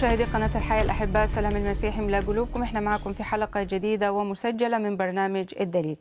مشاهدي قناة الحياة الأحباء سلام المسيح ملا قلوبكم احنا معكم في حلقة جديدة ومسجلة من برنامج الدليل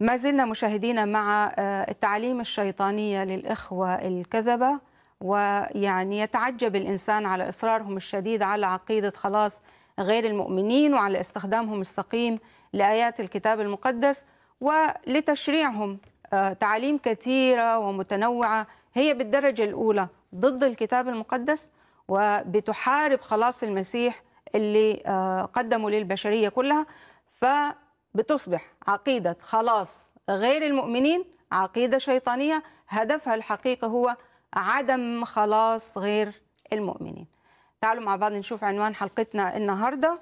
ما زلنا مشاهدينا مع آه، التعاليم الشيطانية للإخوة الكذبة ويعني يتعجب الإنسان على إصرارهم الشديد على عقيدة خلاص غير المؤمنين وعلى استخدامهم السقيم لآيات الكتاب المقدس ولتشريعهم آه، تعاليم كثيرة ومتنوعة هي بالدرجة الأولى ضد الكتاب المقدس وبتحارب خلاص المسيح اللي آه، قدمه للبشرية كلها فبتصبح عقيدة خلاص غير المؤمنين عقيدة شيطانية هدفها الحقيقي هو عدم خلاص غير المؤمنين تعالوا مع بعض نشوف عنوان حلقتنا النهاردة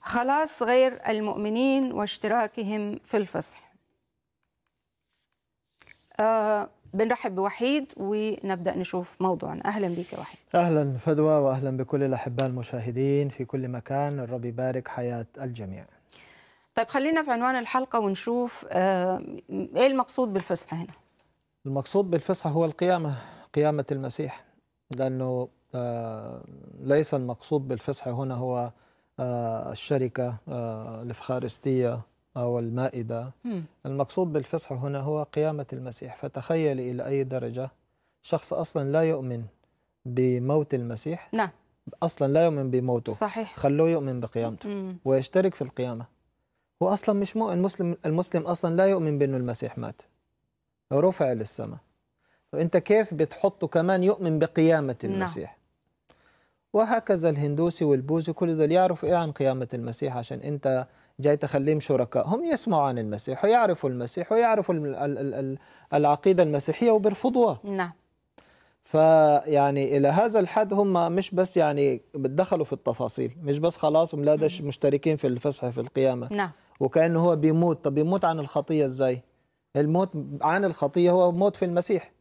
خلاص غير المؤمنين واشتراكهم في الفصح آه بنرحب بوحيد ونبدا نشوف موضوعنا اهلا بك يا وحيد اهلا فدوى واهلا بكل الاحباء المشاهدين في كل مكان الرب يبارك حياه الجميع طيب خلينا في عنوان الحلقه ونشوف آه، ايه المقصود بالفصح هنا المقصود بالفصح هو القيامه قيامه المسيح لانه آه، ليس المقصود بالفصح هنا هو آه، الشركه الافخارستيه أو المائدة مم. المقصود بالفصح هنا هو قيامة المسيح فتخيل إلى أي درجة شخص أصلا لا يؤمن بموت المسيح نعم أصلا لا يؤمن بموته صحيح خلوه يؤمن بقيامته مم. ويشترك في القيامة هو أصلا مش مؤمن مسلم المسلم أصلا لا يؤمن بأنه المسيح مات رفع للسماء فأنت كيف بتحطه كمان يؤمن بقيامة نعم. المسيح نعم. وهكذا الهندوسي والبوذي كل دول يعرفوا إيه عن قيامة المسيح عشان أنت جاي تخليهم شركاء هم يسمعوا عن المسيح ويعرفوا المسيح ويعرفوا العقيدة المسيحية وبيرفضوها نعم فيعني الى هذا الحد هم مش بس يعني بتدخلوا في التفاصيل مش بس خلاص وملادش مشتركين في الفصح في القيامه نعم وكانه هو بيموت طب بيموت عن الخطيه ازاي الموت عن الخطيه هو موت في المسيح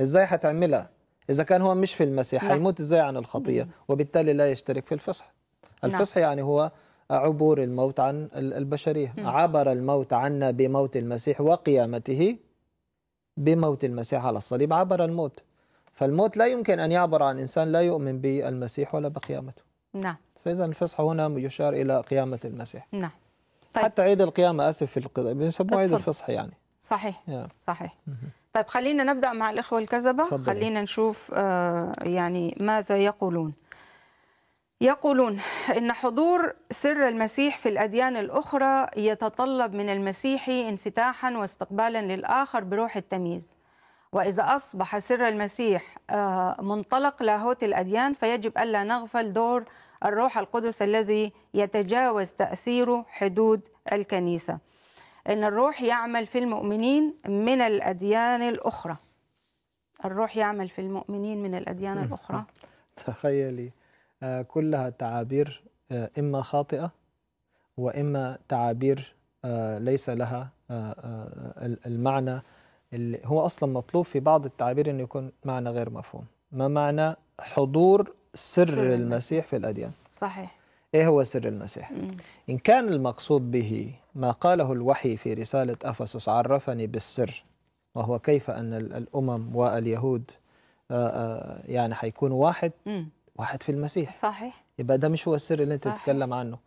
ازاي هتعملها اذا كان هو مش في المسيح هيموت نعم. ازاي عن الخطيه وبالتالي لا يشترك في الفصح نعم. يعني هو عبور الموت عن البشرية عبر الموت عنا بموت المسيح وقيامته بموت المسيح على الصليب عبر الموت فالموت لا يمكن أن يعبر عن إنسان لا يؤمن بالمسيح ولا بقيامته نعم فإذا الفصح هنا يشار إلى قيامة المسيح نعم طيب. حتى عيد القيامة أسف في القضاء بيسموه عيد الفصح يعني صحيح يا. صحيح طيب خلينا نبدأ مع الإخوة الكذبة خلينا نشوف آه يعني ماذا يقولون يقولون ان حضور سر المسيح في الاديان الاخرى يتطلب من المسيحي انفتاحا واستقبالا للاخر بروح التمييز واذا اصبح سر المسيح آه، منطلق لاهوت الاديان فيجب الا نغفل دور الروح القدس الذي يتجاوز تاثيره حدود الكنيسه ان الروح يعمل في المؤمنين من الاديان الاخرى الروح يعمل في المؤمنين من الاديان الاخرى تخيلي آه، كلها تعابير آه، إما خاطئة وإما تعابير آه، ليس لها المعنى اللي هو أصلا مطلوب في بعض التعابير أن يكون معنى غير مفهوم ما معنى حضور سر, سر المسيح في الأديان صحيح إيه هو سر المسيح؟ مم. إن كان المقصود به ما قاله الوحي في رسالة أفسس عرفني بالسر وهو كيف أن الأمم واليهود يعني حيكونوا واحد مم. واحد في المسيح صحيح يبقى ده مش هو السر اللي انت بتتكلم عنه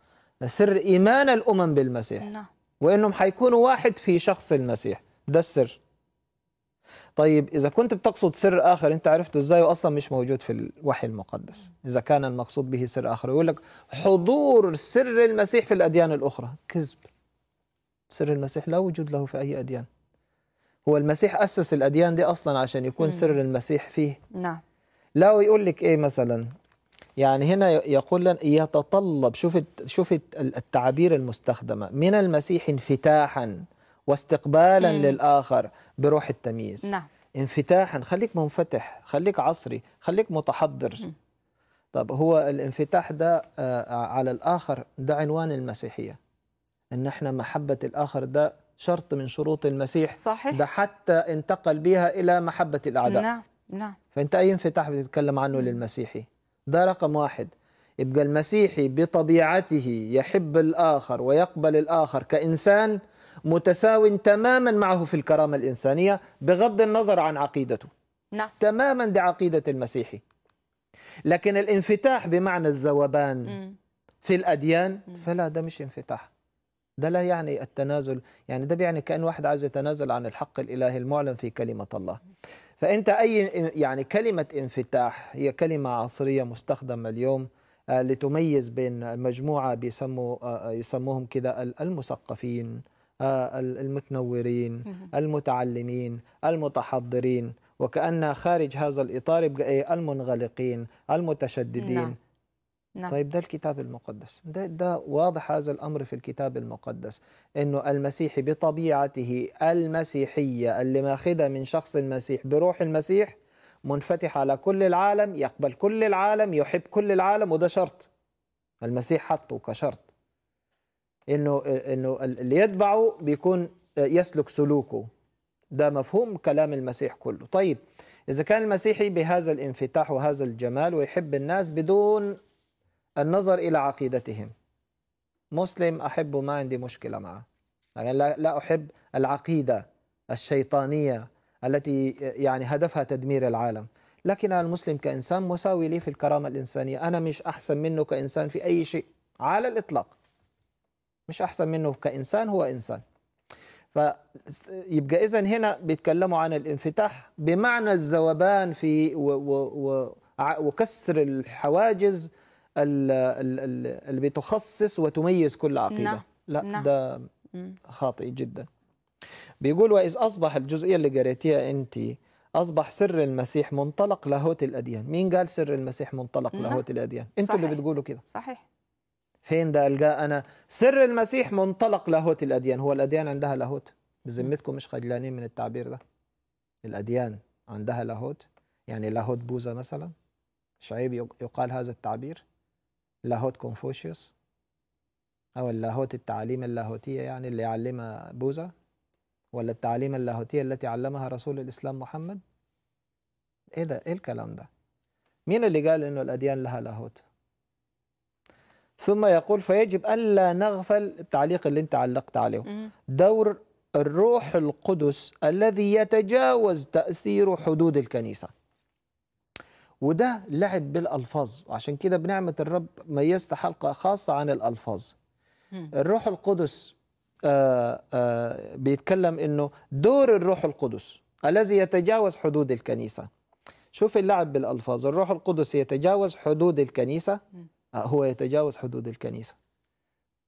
سر ايمان الامم بالمسيح نعم وانهم هيكونوا واحد في شخص المسيح ده السر طيب اذا كنت بتقصد سر اخر انت عرفته ازاي واصلا مش موجود في الوحي المقدس اذا كان المقصود به سر اخر يقول لك حضور سر المسيح في الاديان الاخرى كذب سر المسيح لا وجود له في اي اديان هو المسيح اسس الاديان دي اصلا عشان يكون مم. سر المسيح فيه نعم لا ويقول لك ايه مثلا يعني هنا يقول لنا يتطلب شوف شوف التعابير المستخدمه من المسيح انفتاحا واستقبالا مم. للاخر بروح التمييز نعم انفتاحا خليك منفتح خليك عصري خليك متحضر مم. طب هو الانفتاح ده آه، على الاخر ده عنوان المسيحيه ان احنا محبه الاخر ده شرط من شروط المسيح صحيح ده حتى انتقل بها الى محبه الاعداء نعم نعم فانت اي انفتاح بتتكلم عنه للمسيحي ده رقم واحد يبقى المسيحي بطبيعته يحب الآخر ويقبل الآخر كإنسان متساو تماما معه في الكرامة الإنسانية بغض النظر عن عقيدته نعم. تماما دي عقيدة المسيحي لكن الانفتاح بمعنى الذوبان م. في الأديان م. فلا ده مش انفتاح ده لا يعني التنازل يعني ده بيعني كأن واحد عايز يتنازل عن الحق الإلهي المعلن في كلمة الله فانت اي يعني كلمه انفتاح هي كلمه عصريه مستخدمه اليوم آه، لتميز بين مجموعه بيسموا آه، آه، يسموهم كده المثقفين المتنورين المتعلمين المتحضرين وكأن خارج هذا الإطار يبقى إيه؟ المنغلقين المتشددين نعم. نعم. طيب ده الكتاب المقدس ده, ده واضح هذا الأمر في الكتاب المقدس أنه المسيحي بطبيعته المسيحية اللي ماخدة من شخص المسيح بروح المسيح منفتح على كل العالم يقبل كل العالم يحب كل العالم وده شرط المسيح حطه كشرط انه انه اللي يتبعه بيكون يسلك سلوكه ده مفهوم كلام المسيح كله طيب اذا كان المسيحي بهذا الانفتاح وهذا الجمال ويحب الناس بدون النظر إلى عقيدتهم مسلم أحبه ما عندي مشكلة معه يعني لا, أحب العقيدة الشيطانية التي يعني هدفها تدمير العالم لكن المسلم كإنسان مساوي لي في الكرامة الإنسانية أنا مش أحسن منه كإنسان في أي شيء على الإطلاق مش أحسن منه كإنسان هو إنسان فيبقى إذا هنا بيتكلموا عن الانفتاح بمعنى الذوبان في و و و وكسر الحواجز اللي بتخصص وتميز كل عقيده نعم. لا نعم. ده خاطئ جدا بيقول واذ اصبح الجزئيه اللي قريتيها انت اصبح سر المسيح منطلق لاهوت الاديان مين قال سر المسيح منطلق نعم. لاهوت الاديان انتوا اللي بتقولوا كده صحيح فين ده القاه انا سر المسيح منطلق لاهوت الاديان هو الاديان عندها لاهوت بذمتكم مش خجلانين من التعبير ده الاديان عندها لاهوت يعني لاهوت بوذا مثلا شعيب يقال هذا التعبير لاهوت كونفوشيوس أو اللاهوت التعاليم اللاهوتية يعني اللي علمها بوذا ولا التعاليم اللاهوتية التي علمها رسول الإسلام محمد إيه ده إيه الكلام ده مين اللي قال إنه الأديان لها لاهوت ثم يقول فيجب ألا نغفل التعليق اللي أنت علقت عليه دور الروح القدس الذي يتجاوز تأثير حدود الكنيسة وده لعب بالالفاظ عشان كده بنعمه الرب ميزت حلقه خاصه عن الالفاظ الروح القدس آآ آه، آآ آه، بيتكلم انه دور الروح القدس الذي يتجاوز حدود الكنيسه شوف اللعب بالالفاظ الروح القدس يتجاوز حدود الكنيسه آه، هو يتجاوز حدود الكنيسه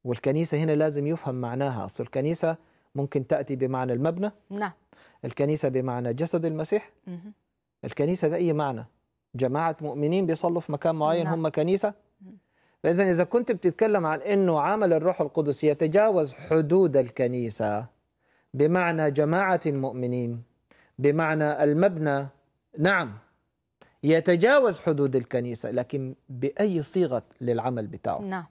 والكنيسه هنا لازم يفهم معناها اصل الكنيسه ممكن تاتي بمعنى المبنى نعم الكنيسه بمعنى جسد المسيح الكنيسه باي معنى جماعه مؤمنين بيصلوا في مكان معين نعم. هم كنيسه فاذا اذا كنت بتتكلم عن انه عمل الروح القدس يتجاوز حدود الكنيسه بمعنى جماعه المؤمنين بمعنى المبنى نعم يتجاوز حدود الكنيسه لكن باي صيغه للعمل بتاعه نعم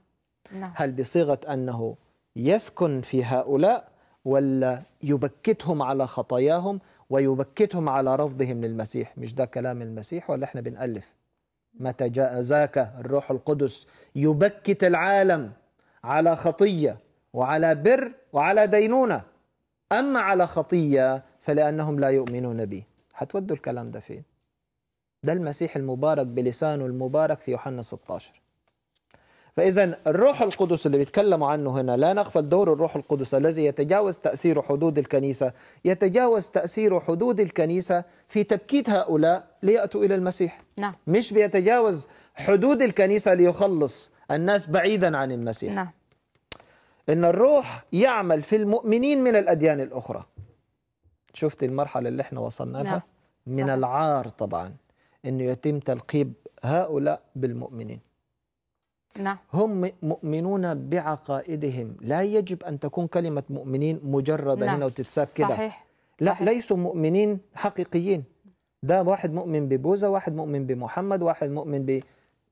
نعم هل بصيغه انه يسكن في هؤلاء ولا يبكتهم على خطاياهم ويبكتهم على رفضهم للمسيح مش ده كلام المسيح ولا احنا بنألف متى جاء ذاك الروح القدس يبكت العالم على خطية وعلى بر وعلى دينونة أما على خطية فلأنهم لا يؤمنون بي هتودوا الكلام ده فين ده المسيح المبارك بلسانه المبارك في يوحنا 16 فإذا الروح القدس اللي بيتكلموا عنه هنا لا نغفل دور الروح القدس الذي يتجاوز تأثير حدود الكنيسة يتجاوز تأثير حدود الكنيسة في تبكيت هؤلاء ليأتوا إلى المسيح نعم. مش بيتجاوز حدود الكنيسة ليخلص الناس بعيدا عن المسيح نعم. إن الروح يعمل في المؤمنين من الأديان الأخرى شفت المرحلة اللي احنا وصلنا لها نعم. من العار طبعا أنه يتم تلقيب هؤلاء بالمؤمنين نعم. هم مؤمنون بعقائدهم لا يجب أن تكون كلمة مؤمنين مجردة نعم. هنا وتتساب كده صحيح. لا صحيح. ليسوا مؤمنين حقيقيين ده واحد مؤمن ببوزة واحد مؤمن بمحمد واحد مؤمن ب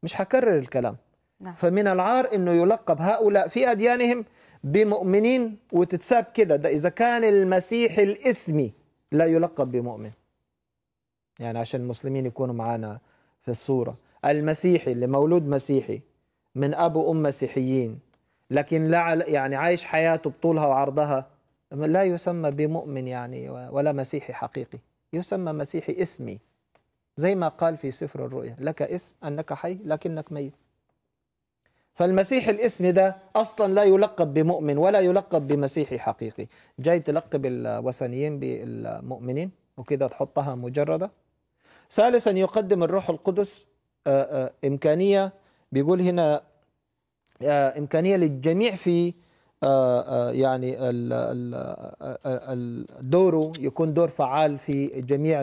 مش هكرر الكلام نعم. فمن العار انه يلقب هؤلاء في اديانهم بمؤمنين وتتساب كده ده اذا كان المسيح الاسمي لا يلقب بمؤمن يعني عشان المسلمين يكونوا معانا في الصوره المسيحي اللي مولود مسيحي من اب وام مسيحيين لكن لا يعني عايش حياته بطولها وعرضها لا يسمى بمؤمن يعني ولا مسيحي حقيقي يسمى مسيحي اسمي زي ما قال في سفر الرؤيا لك اسم انك حي لكنك ميت فالمسيح الاسم ده اصلا لا يلقب بمؤمن ولا يلقب بمسيحي حقيقي جاي تلقب الوثنيين بالمؤمنين وكده تحطها مجرده ثالثا يقدم الروح القدس امكانيه بيقول هنا آه، امكانيه للجميع في آه، آه، يعني دوره يكون دور فعال في جميع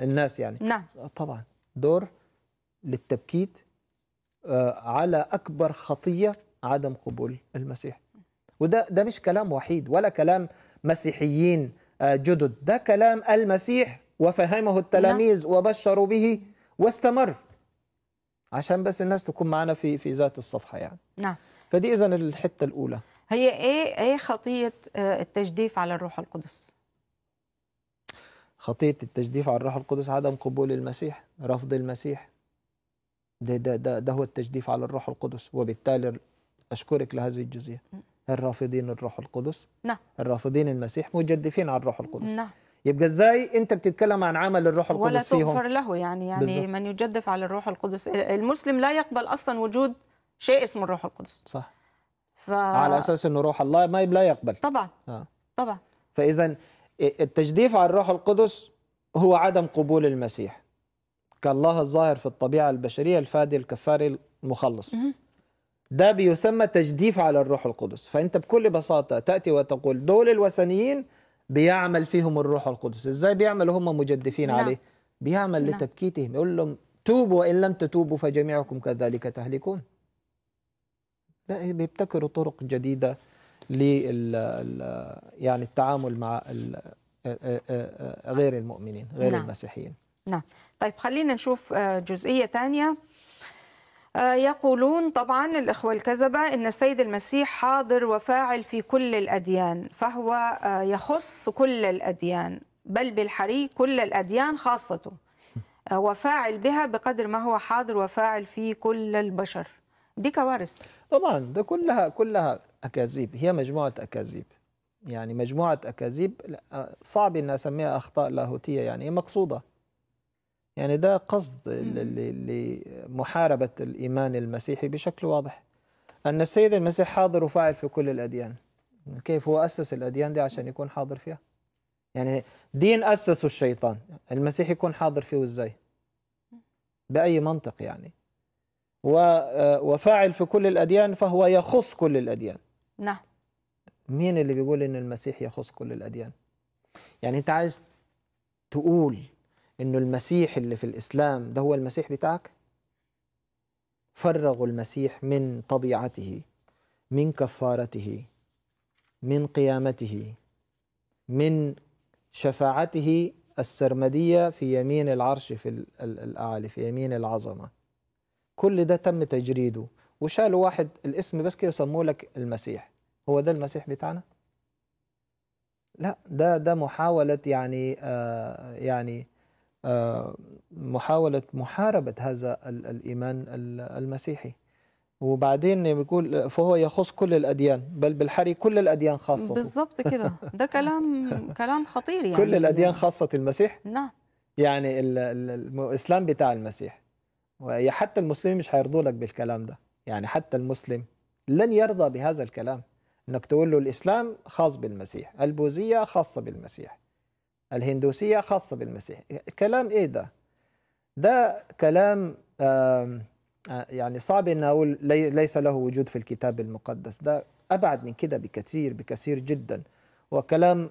الناس يعني نعم طبعا دور للتبكيت على اكبر خطيه عدم قبول المسيح وده ده مش كلام وحيد ولا كلام مسيحيين جدد ده كلام المسيح وفهمه التلاميذ نعم. وبشروا به واستمر عشان بس الناس تكون معنا في في ذات الصفحه يعني نعم فدي اذا الحته الاولى هي ايه ايه خطيه آه، التجديف على الروح القدس خطيه التجديف على الروح القدس عدم قبول المسيح رفض المسيح ده ده ده, ده هو التجديف على الروح القدس وبالتالي اشكرك لهذه الجزئيه الرافضين الروح القدس نعم الرافضين المسيح مجدفين على الروح القدس نعم يبقى ازاي انت بتتكلم عن عمل الروح القدس ولا فيهم ولا تغفر له يعني يعني بالزبط. من يجدف على الروح القدس المسلم لا يقبل اصلا وجود شيء اسمه الروح القدس صح ف... على اساس انه روح الله ما لا يقبل طبعا آه. طبعا فاذا التجديف على الروح القدس هو عدم قبول المسيح كالله الظاهر في الطبيعه البشريه الفادي الكفاري المخلص ده بيسمى تجديف على الروح القدس فانت بكل بساطه تاتي وتقول دول الوثنيين بيعمل فيهم الروح القدس ازاي بيعملوا هم مجدفين لا. نعم. عليه بيعمل لا. نعم. لتبكيتهم يقول لهم توبوا وان لم تتوبوا فجميعكم كذلك تهلكون ده بيبتكروا طرق جديده لل يعني التعامل مع غير المؤمنين غير لا. نعم. المسيحيين نعم طيب خلينا نشوف آه، جزئيه ثانيه آه، يقولون طبعا الإخوة الكذبة أن السيد المسيح حاضر وفاعل في كل الأديان فهو آه، يخص كل الأديان بل بالحري كل الأديان خاصته آه، وفاعل بها بقدر ما هو حاضر وفاعل في كل البشر دي كوارث طبعا ده كلها كلها أكاذيب هي مجموعة أكاذيب يعني مجموعة أكاذيب صعب أن أسميها أخطاء لاهوتية يعني هي مقصودة يعني ده قصد لمحاربة الإيمان المسيحي بشكل واضح أن السيد المسيح حاضر وفاعل في كل الأديان كيف هو أسس الأديان دي عشان يكون حاضر فيها يعني دين أسسه الشيطان المسيح يكون حاضر فيه إزاي بأي منطق يعني آه، وفاعل في كل الأديان فهو يخص كل الأديان نعم مين اللي بيقول إن المسيح يخص كل الأديان يعني أنت عايز تقول انه المسيح اللي في الاسلام ده هو المسيح بتاعك فرغوا المسيح من طبيعته من كفارته من قيامته من شفاعته السرمدية في يمين العرش في الأعلى في يمين العظمة كل ده تم تجريده وشالوا واحد الاسم بس كده يسموه لك المسيح هو ده المسيح بتاعنا لا ده ده محاولة يعني آه يعني آه، محاولة محاربة هذا الإيمان المسيحي وبعدين بيقول فهو يخص كل الاديان بل بالحري كل الاديان خاصه بالظبط كده ده كلام كلام خطير يعني كل الاديان خاصه المسيح نعم يعني الاسلام بتاع المسيح حتى المسلمين مش هيرضوا لك بالكلام ده يعني حتى المسلم لن يرضى بهذا الكلام انك تقول له الاسلام خاص بالمسيح البوذيه خاصه بالمسيح الهندوسية خاصة بالمسيح كلام إيه ده؟ ده كلام يعني صعب أن أقول ليس له وجود في الكتاب المقدس ده أبعد من كده بكثير بكثير جدا وكلام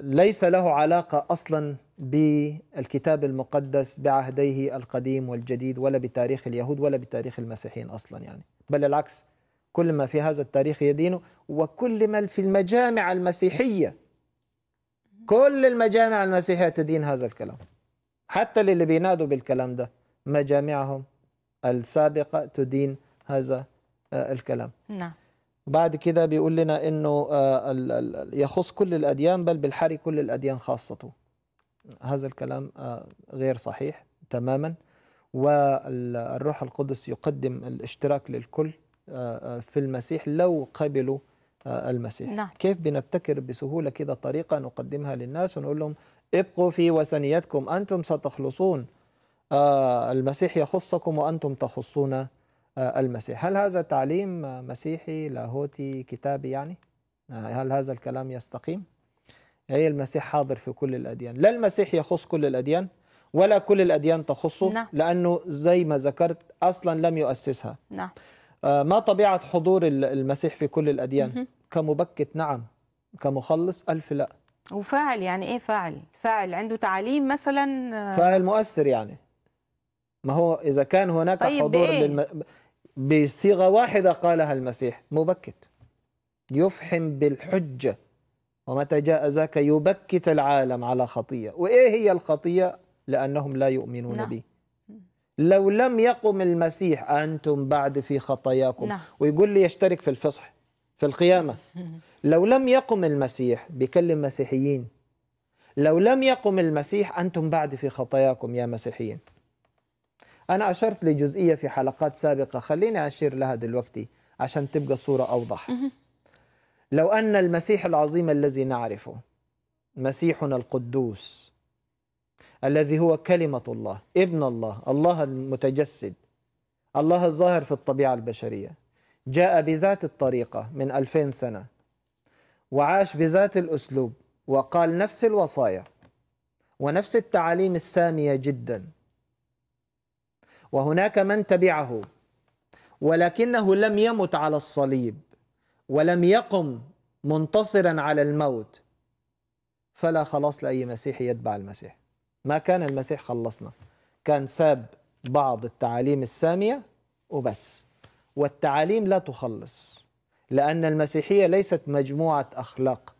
ليس له علاقة أصلا بالكتاب المقدس بعهديه القديم والجديد ولا بتاريخ اليهود ولا بتاريخ المسيحيين أصلا يعني بل العكس كل ما في هذا التاريخ يدينه وكل ما في المجامع المسيحية كل المجامع المسيحية تدين هذا الكلام حتى اللي بينادوا بالكلام ده مجامعهم السابقة تدين هذا آه، الكلام نعم بعد كده بيقول لنا انه آه، يخص كل الاديان بل بالحري كل الاديان خاصته هذا الكلام آه، غير صحيح تماما والروح القدس يقدم الاشتراك للكل في المسيح لو قبلوا آه، المسيح نعم. كيف بنبتكر بسهولة كده طريقة نقدمها للناس ونقول لهم ابقوا في وثنيتكم أنتم ستخلصون آه، المسيح يخصكم وأنتم تخصون آه، المسيح هل هذا تعليم مسيحي لاهوتي كتابي يعني هل هذا الكلام يستقيم هي المسيح حاضر في كل الأديان لا المسيح يخص كل الأديان ولا كل الأديان تخصه نعم. لأنه زي ما ذكرت أصلا لم يؤسسها نعم آه، ما طبيعة حضور المسيح في كل الأديان كمبكت نعم كمخلص ألف لا وفاعل يعني إيه فاعل فاعل عنده تعاليم مثلا آه، فاعل مؤثر يعني ما هو إذا كان هناك طيب حضور بإيه؟ للم... بصيغة واحدة قالها المسيح مبكت يفحم بالحجة ومتى جاء ذاك يبكت العالم على خطية وإيه هي الخطية لأنهم لا يؤمنون نعم. به لو لم يقم المسيح أنتم بعد في خطاياكم نعم. ويقول لي يشترك في الفصح في القيامة لو لم يقم المسيح بيكلم مسيحيين لو لم يقم المسيح أنتم بعد في خطاياكم يا مسيحيين أنا أشرت لجزئية في حلقات سابقة خليني أشير لها دلوقتي عشان تبقى الصورة أوضح لو أن المسيح العظيم الذي نعرفه مسيحنا القدوس الذي هو كلمة الله ابن الله الله المتجسد الله الظاهر في الطبيعة البشرية جاء بذات الطريقة من ألفين سنة وعاش بذات الأسلوب وقال نفس الوصايا ونفس التعاليم السامية جدا وهناك من تبعه ولكنه لم يمت على الصليب ولم يقم منتصرا على الموت فلا خلاص لأي مسيحي يتبع المسيح ما كان المسيح خلصنا كان ساب بعض التعاليم السامية وبس والتعاليم لا تخلص لأن المسيحية ليست مجموعة أخلاق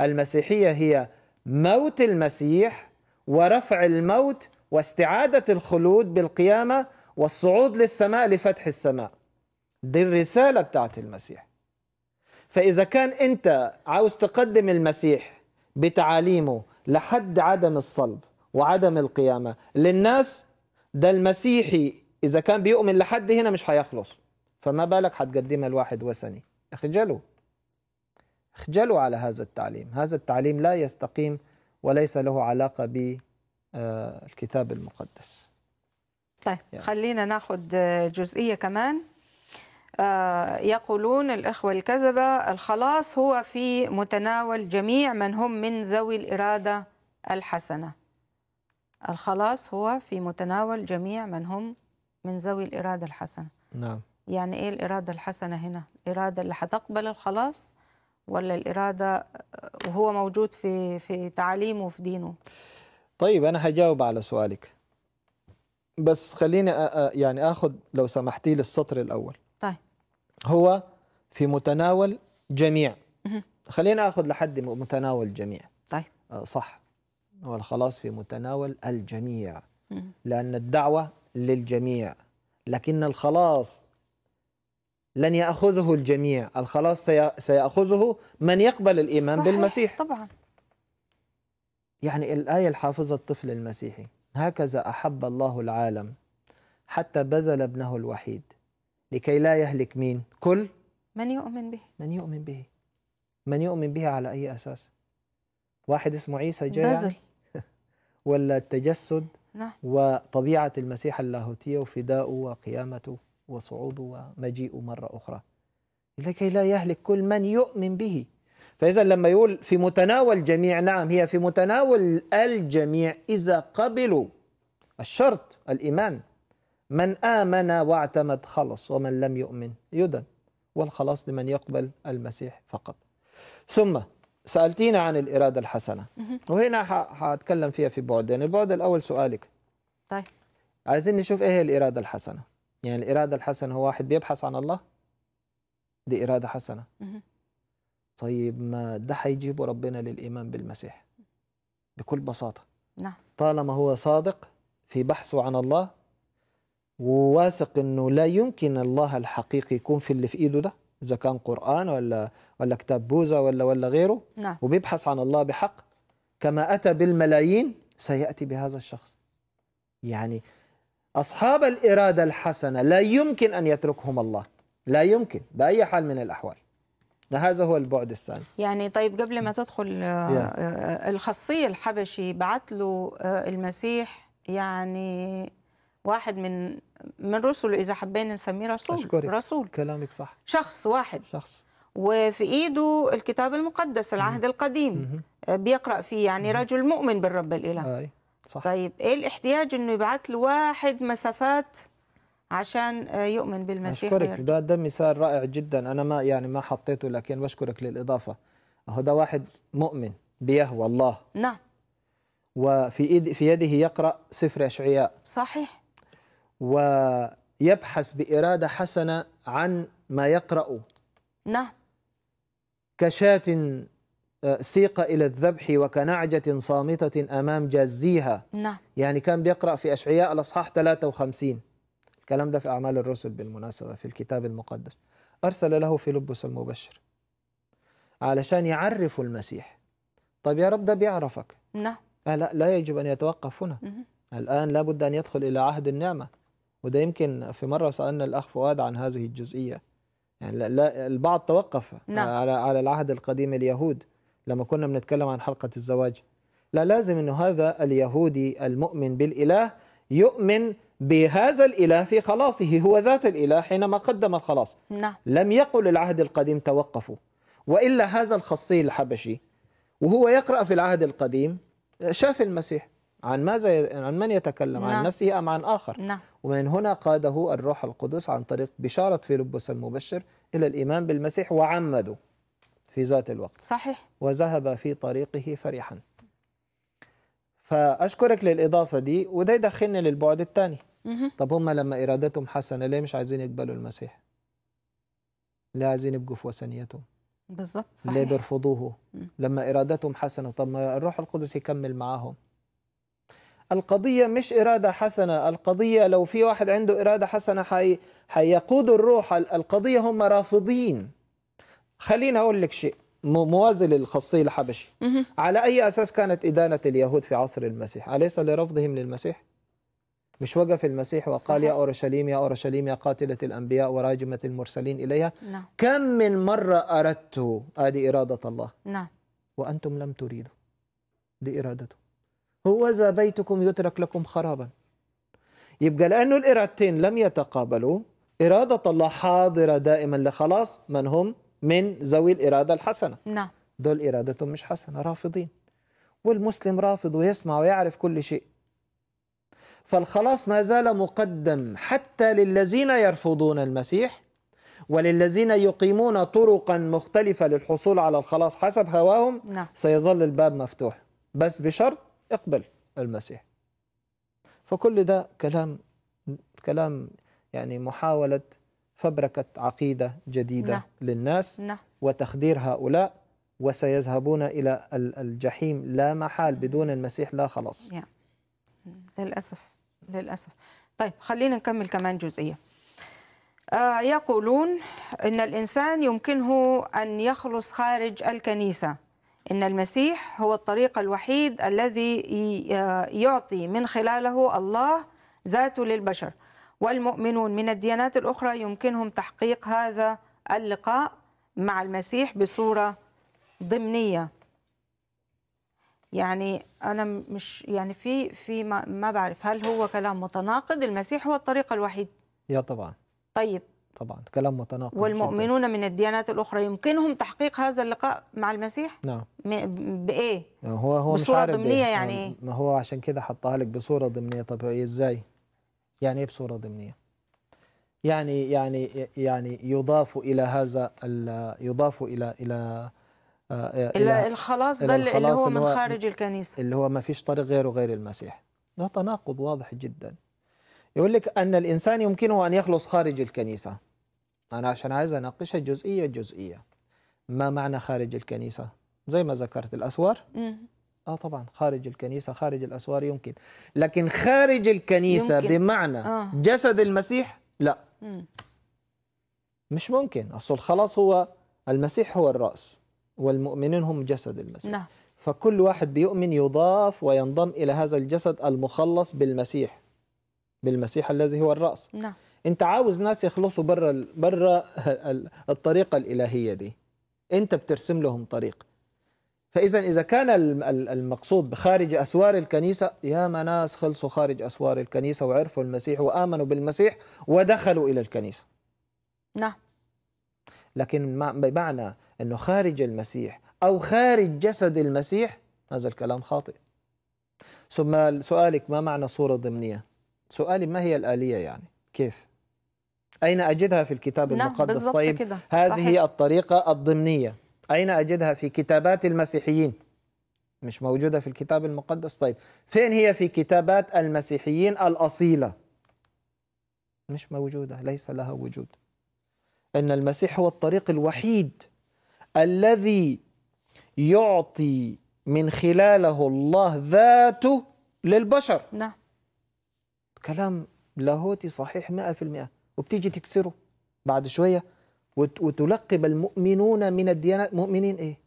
المسيحية هي موت المسيح ورفع الموت واستعادة الخلود بالقيامة والصعود للسماء لفتح السماء دي الرسالة بتاعت المسيح فإذا كان أنت عاوز تقدم المسيح بتعاليمه لحد عدم الصلب وعدم القيامة للناس ده المسيحي إذا كان بيؤمن لحد هنا مش هيخلص فما بالك هتقدمها لواحد وثني اخجلوا اخجلوا على هذا التعليم هذا التعليم لا يستقيم وليس له علاقة بالكتاب آه، المقدس طيب يعني. خلينا ناخد آه، جزئية كمان آه، يقولون الإخوة الكذبة الخلاص هو في متناول جميع من هم من ذوي الإرادة الحسنة الخلاص هو في متناول جميع من هم من ذوي الإرادة الحسنة نعم يعني إيه الإرادة الحسنة هنا الإرادة اللي هتقبل الخلاص ولا الإرادة وهو موجود في في تعاليمه وفي دينه طيب أنا هجاوب على سؤالك بس خليني يعني آخذ لو سمحتي للسطر الأول هو في متناول جميع خلينا اخذ لحد متناول جميع طيب آه، صح هو الخلاص في متناول الجميع لان الدعوه للجميع لكن الخلاص لن ياخذه الجميع الخلاص سياخذه من يقبل الايمان صحيح بالمسيح طبعا يعني الايه الحافظه الطفل المسيحي هكذا احب الله العالم حتى بذل ابنه الوحيد لكي لا يهلك مين كل من يؤمن به من يؤمن به من يؤمن به على أي أساس واحد اسمه عيسى جاي يعني؟ بزل ولا التجسد نعم. وطبيعة المسيح اللاهوتية وفداؤه وقيامته وصعوده ومجيئه مرة أخرى لكي لا يهلك كل من يؤمن به فإذا لما يقول في متناول الجميع نعم هي في متناول الجميع إذا قبلوا الشرط الإيمان من آمن واعتمد خلص ومن لم يؤمن يدن والخلاص لمن يقبل المسيح فقط ثم سألتينا عن الإرادة الحسنة وهنا هتكلم فيها في بعدين يعني البعد الأول سؤالك طيب عايزين نشوف إيه هي الإرادة الحسنة يعني الإرادة الحسنة هو واحد بيبحث عن الله دي إرادة حسنة طيب ما ده هيجيبه ربنا للإيمان بالمسيح بكل بساطة نعم طالما هو صادق في بحثه عن الله وواثق انه لا يمكن الله الحقيقي يكون في اللي في ايده ده اذا كان قران ولا ولا كتاب بوزة ولا ولا غيره نعم. وبيبحث عن الله بحق كما اتى بالملايين سياتي بهذا الشخص يعني اصحاب الاراده الحسنه لا يمكن ان يتركهم الله لا يمكن باي حال من الاحوال هذا هو البعد الثاني يعني طيب قبل ما تدخل آه، آه، الخاصيه الحبشي بعت له آه، المسيح يعني واحد من من رسله اذا حبينا نسميه رسول أشكرك. رسول كلامك صح شخص واحد شخص وفي ايده الكتاب المقدس العهد القديم آه، بيقرا فيه يعني رجل مؤمن بالرب الاله أي. صح. طيب ايه الاحتياج انه يبعث له واحد مسافات عشان آه، يؤمن بالمسيح اشكرك ده ده مثال رائع جدا انا ما يعني ما حطيته لكن بشكرك للاضافه هو ده واحد مؤمن بيهوى الله نعم وفي في يده يقرا سفر اشعياء صحيح ويبحث بإرادة حسنة عن ما يقرأه نعم كشاة آه، سيق إلى الذبح وكنعجة صامتة أمام جازيها نعم يعني كان بيقرأ في أشعياء الأصحاح 53 الكلام ده في أعمال الرسل بالمناسبة في الكتاب المقدس أرسل له فيلبس المبشر علشان يعرف المسيح طيب يا رب ده بيعرفك نعم لا لا يجب أن يتوقف هنا الآن لابد أن يدخل إلى عهد النعمة وده يمكن في مرة سألنا الأخ فؤاد عن هذه الجزئية يعني لا, البعض توقف نعم. على على العهد القديم اليهود لما كنا بنتكلم عن حلقة الزواج لا لازم أنه هذا اليهودي المؤمن بالإله يؤمن بهذا الإله في خلاصه هو ذات الإله حينما قدم الخلاص نعم. لم يقل العهد القديم توقفوا وإلا هذا الخصي الحبشي وهو يقرأ في العهد القديم شاف المسيح عن ماذا عن من يتكلم نعم. عن نفسه أم عن آخر نعم. ومن هنا قاده الروح القدس عن طريق بشارة فيلبس المبشر إلى الإيمان بالمسيح وعمده في ذات الوقت صحيح وذهب في طريقه فرحا فأشكرك للإضافة دي وده يدخلني للبعد الثاني طب هم لما إرادتهم حسنة ليه مش عايزين يقبلوا المسيح ليه عايزين يبقوا في وثنيتهم بالظبط صحيح ليه بيرفضوه لما إرادتهم حسنة طب ما الروح القدس يكمل معاهم القضية مش إرادة حسنة القضية لو في واحد عنده إرادة حسنة حي... حيقود الروح القضية هم رافضين خليني أقول لك شيء موازي للخصي الحبشي على أي أساس كانت إدانة اليهود في عصر المسيح أليس لرفضهم للمسيح؟ مش وقف المسيح وقال صحيح. يا أورشليم يا أورشليم يا قاتلة الأنبياء وراجمة المرسلين إليها نعم. كم من مرة أردت هذه إرادة الله نعم. وأنتم لم تريدوا دي إرادته هو ذا بيتكم يترك لكم خرابا يبقى لأنه الإرادتين لم يتقابلوا إرادة الله حاضرة دائما لخلاص من هم من ذوي الإرادة الحسنة نعم دول إرادتهم مش حسنة رافضين والمسلم رافض ويسمع ويعرف كل شيء فالخلاص ما زال مقدم حتى للذين يرفضون المسيح وللذين يقيمون طرقا مختلفة للحصول على الخلاص حسب هواهم نعم. سيظل الباب مفتوح بس بشرط اقبل المسيح فكل ده كلام كلام يعني محاولة فبركة عقيدة جديدة نعم. للناس نعم. وتخدير هؤلاء وسيذهبون إلى الجحيم لا محال بدون المسيح لا خلاص يا. Mm. للأسف للأسف طيب خلينا نكمل كمان جزئية آه يقولون أن الإنسان يمكنه أن يخلص خارج الكنيسة ان المسيح هو الطريق الوحيد الذي آه، يعطي من خلاله الله ذاته للبشر والمؤمنون من الديانات الاخرى يمكنهم تحقيق هذا اللقاء مع المسيح بصوره ضمنيه يعني انا مش يعني في في ما, ما بعرف هل هو كلام متناقض المسيح هو الطريق الوحيد يا طبعا طيب طبعا كلام متناقض والمؤمنون جداً. من الديانات الأخرى يمكنهم تحقيق هذا اللقاء مع المسيح؟ نعم بإيه؟ هو هو بصورة مش عارف ضمنية إيه؟ يعني إيه؟ ما هو عشان كده حطها لك بصورة ضمنية طب إيه، إزاي؟ يعني إيه بصورة ضمنية؟ يعني يعني يعني يضاف إلى هذا يضاف إلى إلى آه، إلى الخلاص ده اللي, اللي هو من خارج الكنيسة اللي هو ما فيش طريق غيره غير المسيح ده تناقض واضح جدا يقول لك أن الإنسان يمكنه أن يخلص خارج الكنيسة أنا عشان عايز أناقشها جزئية جزئية ما معنى خارج الكنيسة زي ما ذكرت الأسوار آه طبعا خارج الكنيسة خارج الأسوار يمكن لكن خارج الكنيسة يمكن. بمعنى آه. جسد المسيح لا مم. مش ممكن أصل خلاص هو المسيح هو الرأس والمؤمنين هم جسد المسيح نعم. فكل واحد بيؤمن يضاف وينضم إلى هذا الجسد المخلص بالمسيح بالمسيح الذي هو الرأس نعم انت عاوز ناس يخلصوا برا برا الطريقه الالهيه دي انت بترسم لهم طريق فاذا اذا كان المقصود بخارج اسوار الكنيسه يا ناس خلصوا خارج اسوار الكنيسه وعرفوا المسيح وامنوا بالمسيح ودخلوا الى الكنيسه نعم لكن بمعنى انه خارج المسيح او خارج جسد المسيح هذا الكلام خاطئ ثم سؤالك ما معنى صوره ضمنيه سؤالي ما هي الاليه يعني كيف أين أجدها في الكتاب نعم المقدس طيب كده. هذه صحيح. الطريقة الضمنية أين أجدها في كتابات المسيحيين مش موجودة في الكتاب المقدس طيب فين هي في كتابات المسيحيين الأصيلة مش موجودة ليس لها وجود أن المسيح هو الطريق الوحيد الذي يعطي من خلاله الله ذاته للبشر نعم كلام لاهوتي صحيح 100% وبتيجي تكسره بعد شويه وتلقب المؤمنون من الديانات مؤمنين ايه؟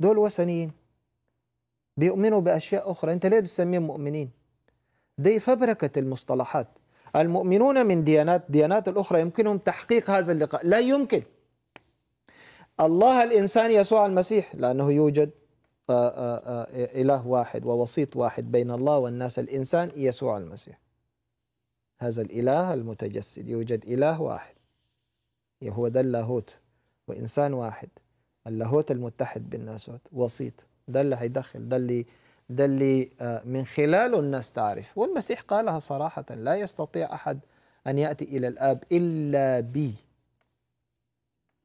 دول وثنيين بيؤمنوا باشياء اخرى انت ليه بتسميهم مؤمنين؟ دي فبركه المصطلحات المؤمنون من ديانات ديانات الاخرى يمكنهم تحقيق هذا اللقاء لا يمكن الله الانسان يسوع المسيح لانه يوجد آه، آه، آه، إله واحد ووسيط واحد بين الله والناس الإنسان يسوع المسيح هذا الإله المتجسد يوجد إله واحد هو ده اللاهوت وإنسان واحد اللاهوت المتحد بالناسوت وسيط ده اللي هيدخل ده اللي ده اللي آه، من خلاله الناس تعرف والمسيح قالها صراحة لا يستطيع أحد أن يأتي إلى الآب إلا بي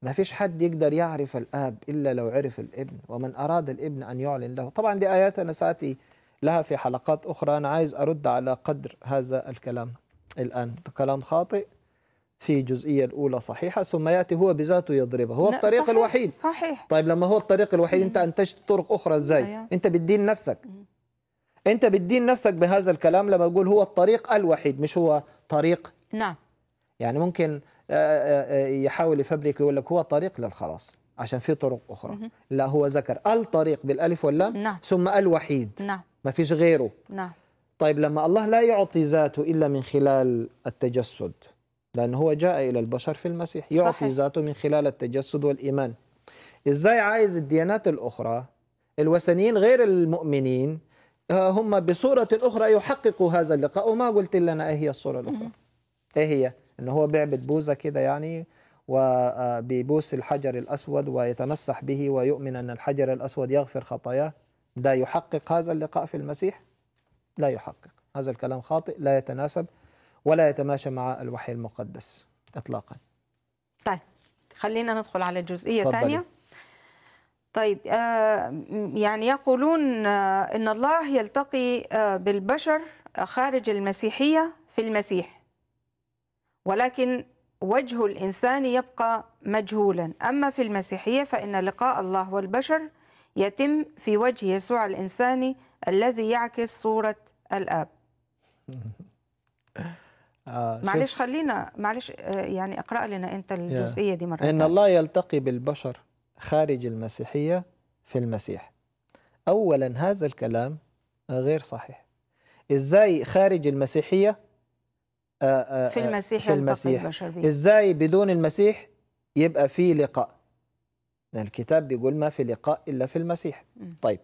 ما فيش حد يقدر يعرف الآب إلا لو عرف الابن ومن أراد الابن أن يعلن له طبعا دي آيات أنا سأتي لها في حلقات أخرى أنا عايز أرد على قدر هذا الكلام الآن كلام خاطئ في الجزئية الأولى صحيحة ثم يأتي هو بذاته يضربها هو الطريق صحيح الوحيد صحيح طيب لما هو الطريق الوحيد مم. أنت أنتجت طرق أخرى إزاي أيوة. أنت بتدين نفسك مم. أنت بتدين نفسك بهذا الكلام لما تقول هو الطريق الوحيد مش هو طريق نعم يعني ممكن آه، آه، آه، يحاول يفبرك يقول لك هو طريق للخلاص عشان في طرق أخرى مم. لا هو ذكر الطريق بالألف واللام نعم. ثم الوحيد نعم ما فيش غيره نعم طيب لما الله لا يعطي ذاته إلا من خلال التجسد لأنه هو جاء إلى البشر في المسيح يعطي صحيح. ذاته من خلال التجسد والإيمان إزاي عايز الديانات الأخرى الوثنيين غير المؤمنين آه، هم بصورة أخرى يحققوا هذا اللقاء وما قلت لنا إيه هي الصورة الأخرى إيه هي إنه هو بيعبد بوزة كده يعني وبيبوس آه، الحجر الأسود ويتمسح به ويؤمن أن الحجر الأسود يغفر خطاياه ده يحقق هذا اللقاء في المسيح لا يحقق هذا الكلام خاطئ لا يتناسب ولا يتماشى مع الوحي المقدس إطلاقا طيب خلينا ندخل على جزئية ثانية طيب آه، يعني يقولون آه، ان الله يلتقي آه، بالبشر خارج المسيحيه في المسيح ولكن وجه الانسان يبقى مجهولا اما في المسيحيه فان لقاء الله والبشر يتم في وجه يسوع الانساني الذي يعكس صورة الأب آه معلش خلينا معلش آه، يعني اقرأ لنا أنت الجزئية دي مرة إن الله يلتقي بالبشر خارج المسيحية في المسيح أولا هذا الكلام غير صحيح إزاي خارج المسيحية آه، آه، في المسيح في المسيح إزاي بدون المسيح يبقى في لقاء الكتاب بيقول ما في لقاء إلا في المسيح طيب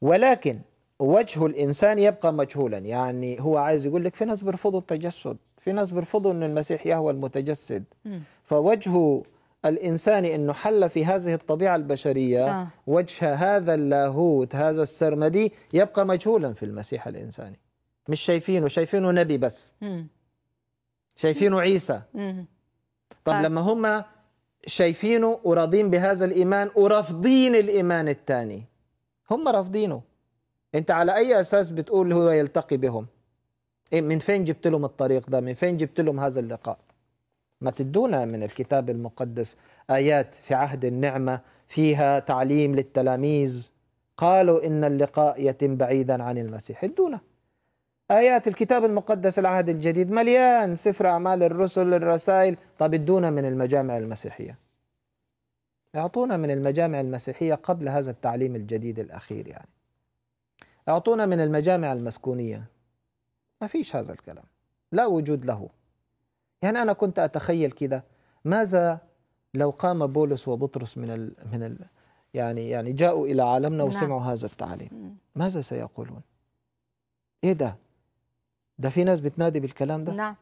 ولكن وجه الإنسان يبقى مجهولا يعني هو عايز يقول لك في ناس بيرفضوا التجسد في ناس بيرفضوا أن المسيح يهوى المتجسد فوجه الإنسان أنه حل في هذه الطبيعة البشرية آه. وجه هذا اللاهوت هذا السرمدي يبقى مجهولا في المسيح الإنساني مش شايفينه شايفينه نبي بس مم. شايفينه عيسى مم. طب آه. لما هم شايفينه وراضين بهذا الإيمان ورافضين الإيمان الثاني هم رافضينه انت على اي اساس بتقول هو يلتقي بهم إيه، من فين جبت لهم الطريق ده من فين جبت لهم هذا اللقاء ما تدونا من الكتاب المقدس ايات في عهد النعمه فيها تعليم للتلاميذ قالوا ان اللقاء يتم بعيدا عن المسيح ادونا ايات الكتاب المقدس العهد الجديد مليان سفر اعمال الرسل الرسائل طب ادونا من المجامع المسيحيه اعطونا من المجامع المسيحية قبل هذا التعليم الجديد الأخير يعني اعطونا من المجامع المسكونية ما فيش هذا الكلام لا وجود له يعني أنا كنت أتخيل كده ماذا لو قام بولس وبطرس من ال من ال يعني يعني جاءوا إلى عالمنا نعم. وسمعوا هذا التعليم ماذا سيقولون؟ إيه ده؟ ده في ناس بتنادي بالكلام ده؟ نعم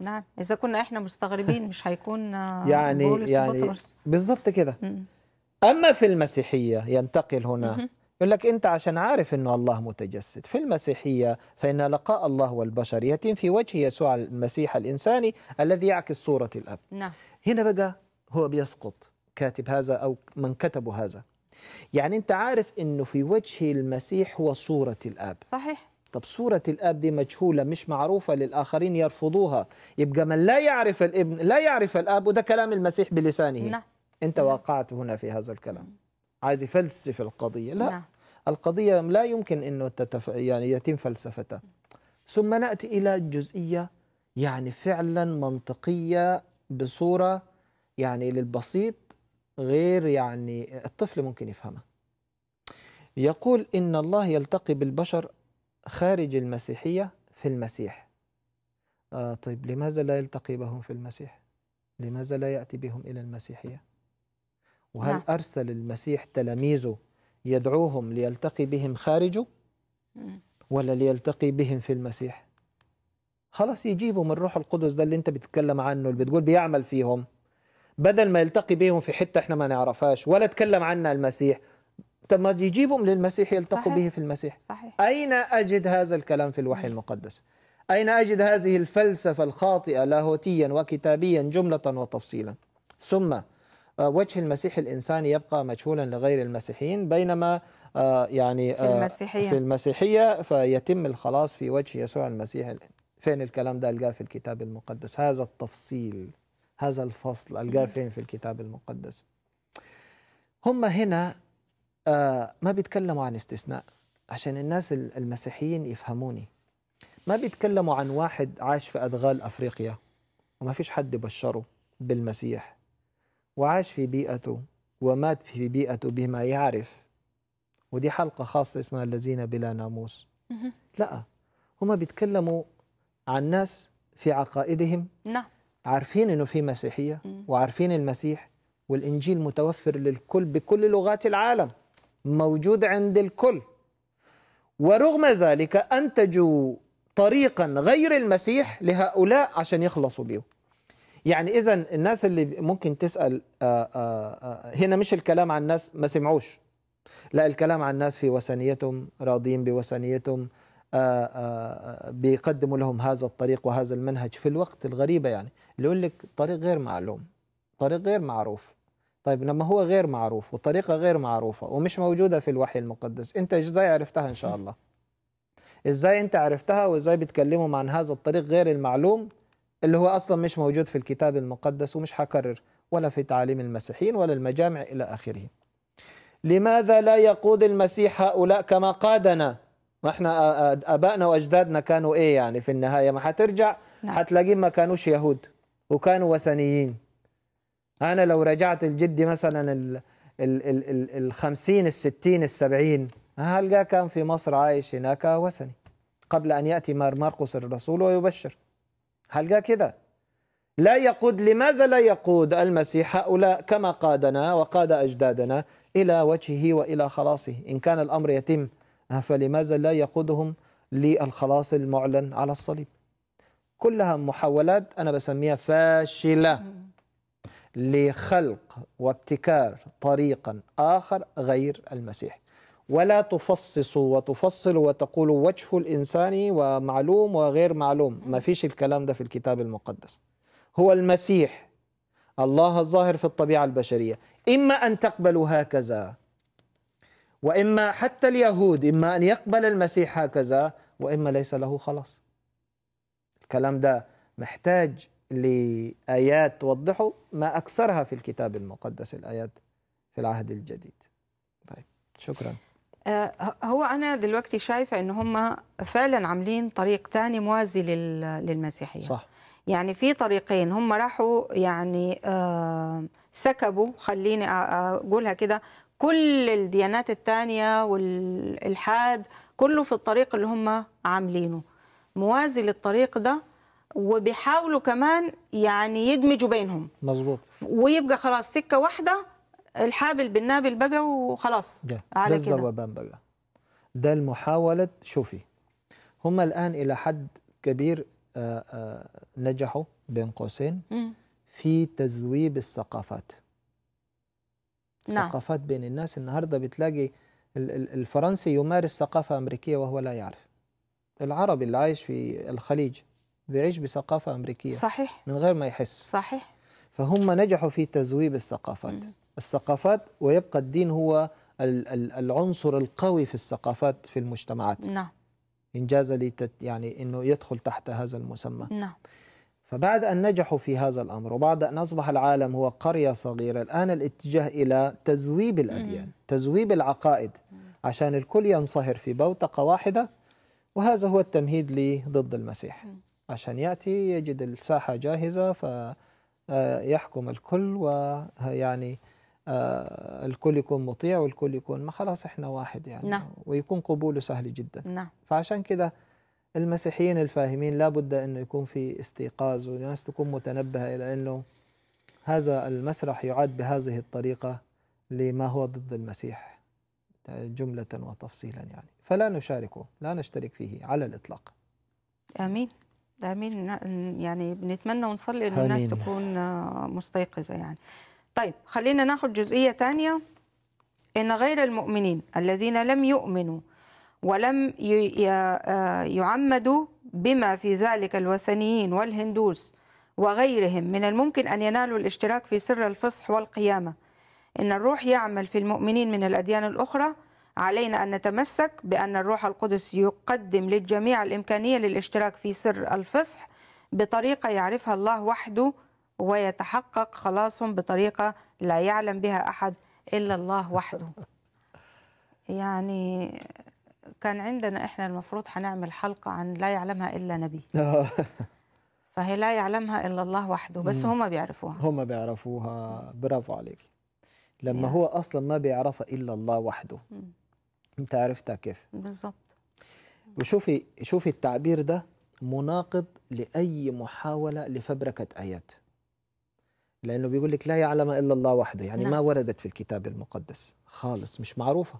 نعم اذا كنا احنا مستغربين مش هيكون آه، يعني بولس يعني بالظبط كده اما في المسيحيه ينتقل هنا يقول لك انت عشان عارف انه الله متجسد في المسيحيه فان لقاء الله والبشر يتم في وجه يسوع المسيح الانساني الذي يعكس صوره الاب نعم. هنا بقى هو بيسقط كاتب هذا او من كتبه هذا يعني انت عارف انه في وجه المسيح هو صوره الاب صحيح طب صورة الآب دي مجهولة مش معروفة للآخرين يرفضوها يبقى من لا يعرف الابن لا يعرف الآب وده كلام المسيح بلسانه نعم. أنت نعم. وقعت هنا في هذا الكلام عايز يفلسف القضية لا نعم. القضية لا يمكن أنه تتف... يعني يتم فلسفتها ثم نأتي إلى جزئية يعني فعلا منطقية بصورة يعني للبسيط غير يعني الطفل ممكن يفهمها يقول إن الله يلتقي بالبشر خارج المسيحية في المسيح آه طيب لماذا لا يلتقي بهم في المسيح لماذا لا يأتي بهم إلى المسيحية وهل نعم. أرسل المسيح تلاميذه يدعوهم ليلتقي بهم خارجه ولا ليلتقي بهم في المسيح خلاص يجيبوا من القدس ده اللي انت بتتكلم عنه اللي بتقول بيعمل فيهم بدل ما يلتقي بهم في حتة احنا ما نعرفهاش ولا تكلم عنها المسيح طب ما يجيبهم للمسيح يلتقوا صحيح. به في المسيح صحيح. أين أجد هذا الكلام في الوحي المقدس أين أجد هذه الفلسفة الخاطئة لاهوتيا وكتابيا جملة وتفصيلا ثم آه، وجه المسيح الإنساني يبقى مجهولا لغير المسيحيين بينما آه، يعني في آه، المسيحية, في المسيحية فيتم الخلاص في وجه يسوع المسيح فين الكلام ده ألقاه في الكتاب المقدس هذا التفصيل هذا الفصل ألقاه فين في الكتاب المقدس هم هنا آه، ما بيتكلموا عن استثناء عشان الناس المسيحيين يفهموني ما بيتكلموا عن واحد عاش في أدغال أفريقيا وما فيش حد بشره بالمسيح وعاش في بيئته ومات في بيئته بما يعرف ودي حلقة خاصة اسمها الذين بلا ناموس لا هما بيتكلموا عن ناس في عقائدهم نعم عارفين انه في مسيحيه وعارفين المسيح والانجيل متوفر للكل بكل لغات العالم موجود عند الكل ورغم ذلك أنتجوا طريقا غير المسيح لهؤلاء عشان يخلصوا بيه يعني إذا الناس اللي ممكن تسأل آآ آه، آآ آه، آه، هنا مش الكلام عن الناس ما سمعوش لا الكلام عن الناس في وثنيتهم راضين بوثنيتهم بيقدموا لهم هذا الطريق وهذا المنهج في الوقت الغريبة يعني اللي يقول لك طريق غير معلوم طريق غير معروف طيب لما هو غير معروف والطريقة غير معروفة ومش موجودة في الوحي المقدس أنت إزاي عرفتها إن شاء الله إزاي أنت عرفتها وإزاي بتكلمهم عن هذا الطريق غير المعلوم اللي هو أصلا مش موجود في الكتاب المقدس ومش حكرر ولا في تعاليم المسيحيين ولا المجامع إلى آخره لماذا لا يقود المسيح هؤلاء كما قادنا ما احنا ابائنا واجدادنا كانوا ايه يعني في النهايه ما حترجع نعم. حتلاقيهم ما كانوش يهود وكانوا وثنيين انا لو رجعت لجدي مثلا ال ال ال ال الخمسين الستين السبعين هلقاه كان في مصر عايش هناك وثني قبل ان ياتي مار مرقس الرسول ويبشر هلقاه كده لا يقود لماذا لا يقود المسيح هؤلاء كما قادنا وقاد اجدادنا الى وجهه والى خلاصه ان كان الامر يتم فلماذا لا يقودهم للخلاص المعلن على الصليب كلها محاولات انا بسميها فاشله لخلق وابتكار طريقا آخر غير المسيح ولا تفصص وتفصل وتقول وجه الإنسان ومعلوم وغير معلوم ما فيش الكلام ده في الكتاب المقدس هو المسيح الله الظاهر في الطبيعة البشرية إما أن تقبلوا هكذا وإما حتى اليهود إما أن يقبل المسيح هكذا وإما ليس له خلاص الكلام ده محتاج لآيات توضحه ما أكثرها في الكتاب المقدس الآيات في العهد الجديد طيب شكرا آه، هو أنا دلوقتي شايفة أن هم فعلا عاملين طريق تاني موازي للمسيحية صح يعني في طريقين هم راحوا يعني آه، سكبوا خليني أقولها كده كل الديانات التانية والإلحاد كله في الطريق اللي هم عاملينه موازي للطريق ده وبيحاولوا كمان يعني يدمجوا بينهم مظبوط ويبقى خلاص سكه واحده الحابل بالنابل بقى وخلاص ده, على ده الذوبان بقى ده المحاوله شوفي هم الان الى حد كبير آآ آه، آآ آه، نجحوا بين قوسين في تذويب الثقافات نعم. ثقافات بين الناس النهارده بتلاقي الفرنسي يمارس ثقافه امريكيه وهو لا يعرف العربي اللي عايش في الخليج بيعيش بثقافة أمريكية صحيح من غير ما يحس صحيح فهم نجحوا في تزويب الثقافات مم. الثقافات ويبقى الدين هو العنصر القوي في الثقافات في المجتمعات نعم إنجاز لي يعني أنه يدخل تحت هذا المسمى نعم فبعد أن نجحوا في هذا الأمر وبعد أن أصبح العالم هو قرية صغيرة الآن الاتجاه إلى تزويب الأديان مم. تزويب العقائد مم. عشان الكل ينصهر في بوتقة واحدة وهذا هو التمهيد لضد المسيح مم. عشان يأتي يجد الساحة جاهزة فيحكم آه، الكل ويعني آه، آه، الكل يكون مطيع والكل يكون ما خلاص احنا واحد يعني نعم. ويكون قبوله سهل جدا نعم. فعشان كده المسيحيين الفاهمين لابد انه يكون في استيقاظ والناس تكون متنبهه الى انه هذا المسرح يعاد بهذه الطريقه لما هو ضد المسيح جمله وتفصيلا يعني فلا نشاركه لا نشترك فيه على الاطلاق امين امين يعني بنتمنى ونصلي ان الناس تكون آه، مستيقظه يعني طيب خلينا ناخد جزئيه ثانيه ان غير المؤمنين الذين لم يؤمنوا ولم آه، يعمدوا بما في ذلك الوثنيين والهندوس وغيرهم من الممكن ان ينالوا الاشتراك في سر الفصح والقيامه ان الروح يعمل في المؤمنين من الاديان الاخرى علينا أن نتمسك بأن الروح القدس يقدم للجميع الإمكانية للاشتراك في سر الفصح بطريقة يعرفها الله وحده ويتحقق خلاصهم بطريقة لا يعلم بها أحد إلا الله وحده يعني كان عندنا إحنا المفروض هنعمل حلقة عن لا يعلمها إلا نبي فهي لا يعلمها إلا الله وحده بس هم بيعرفوها هم بيعرفوها برافو عليك لما يعني. هو أصلا ما بيعرفها إلا الله وحده انت عرفتها كيف بالظبط وشوفي شوفي التعبير ده مناقض لاي محاوله لفبركه ايات لانه بيقول لك لا يعلم الا الله وحده يعني نعم. ما وردت في الكتاب المقدس خالص مش معروفه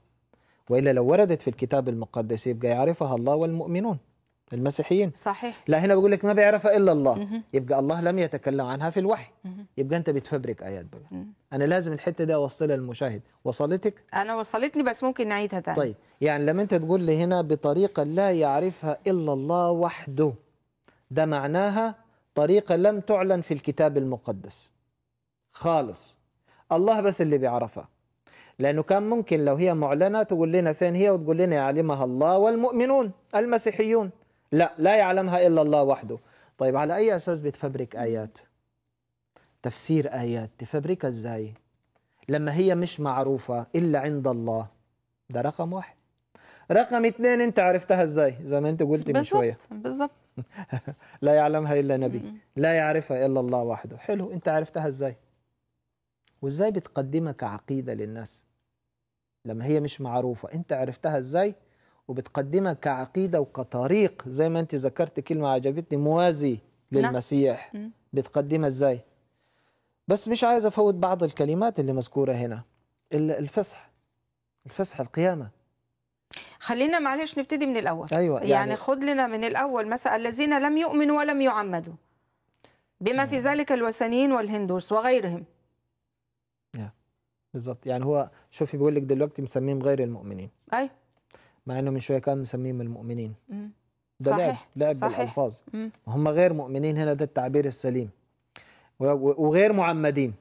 والا لو وردت في الكتاب المقدس يبقى يعرفها الله والمؤمنون المسيحيين صحيح لا هنا بقول لك ما بيعرفها الا الله مه. يبقى الله لم يتكلم عنها في الوحي مه. يبقى انت بتفبرك ايات بقى مه. انا لازم الحته دي اوصلها للمشاهد وصلتك انا وصلتني بس ممكن نعيدها تاني طيب يعني لما انت تقول لي هنا بطريقه لا يعرفها الا الله وحده ده معناها طريقه لم تعلن في الكتاب المقدس خالص الله بس اللي بيعرفها لانه كان ممكن لو هي معلنه تقول لنا فين هي وتقول لنا يعلمها الله والمؤمنون المسيحيون لا لا يعلمها إلا الله وحده طيب على أي أساس بتفبرك آيات تفسير آيات تفبركها إزاي لما هي مش معروفة إلا عند الله ده رقم واحد رقم اثنين انت عرفتها ازاي زي ما انت قلتي من شويه بالظبط لا يعلمها الا نبي لا يعرفها الا الله وحده حلو انت عرفتها ازاي وازاي بتقدمها كعقيده للناس لما هي مش معروفه انت عرفتها ازاي وبتقدمها كعقيده وكطريق زي ما انت ذكرت كلمه عجبتني موازي نعم. للمسيح بتقدمها ازاي بس مش عايز افوت بعض الكلمات اللي مذكوره هنا الفصح الفصح القيامه خلينا معلش نبتدي من الاول أيوة يعني, يعني خد لنا من الاول مثلا الذين لم يؤمنوا ولم يعمدوا بما في ذلك الوثنيين والهندوس وغيرهم بالظبط يعني هو شوفي بيقول لك دلوقتي مسميهم غير المؤمنين ايوه مع انه من شويه كان مسميهم المؤمنين مم. ده صحيح. لعب لعب صحيح. بالالفاظ هم غير مؤمنين هنا ده التعبير السليم وغير معمدين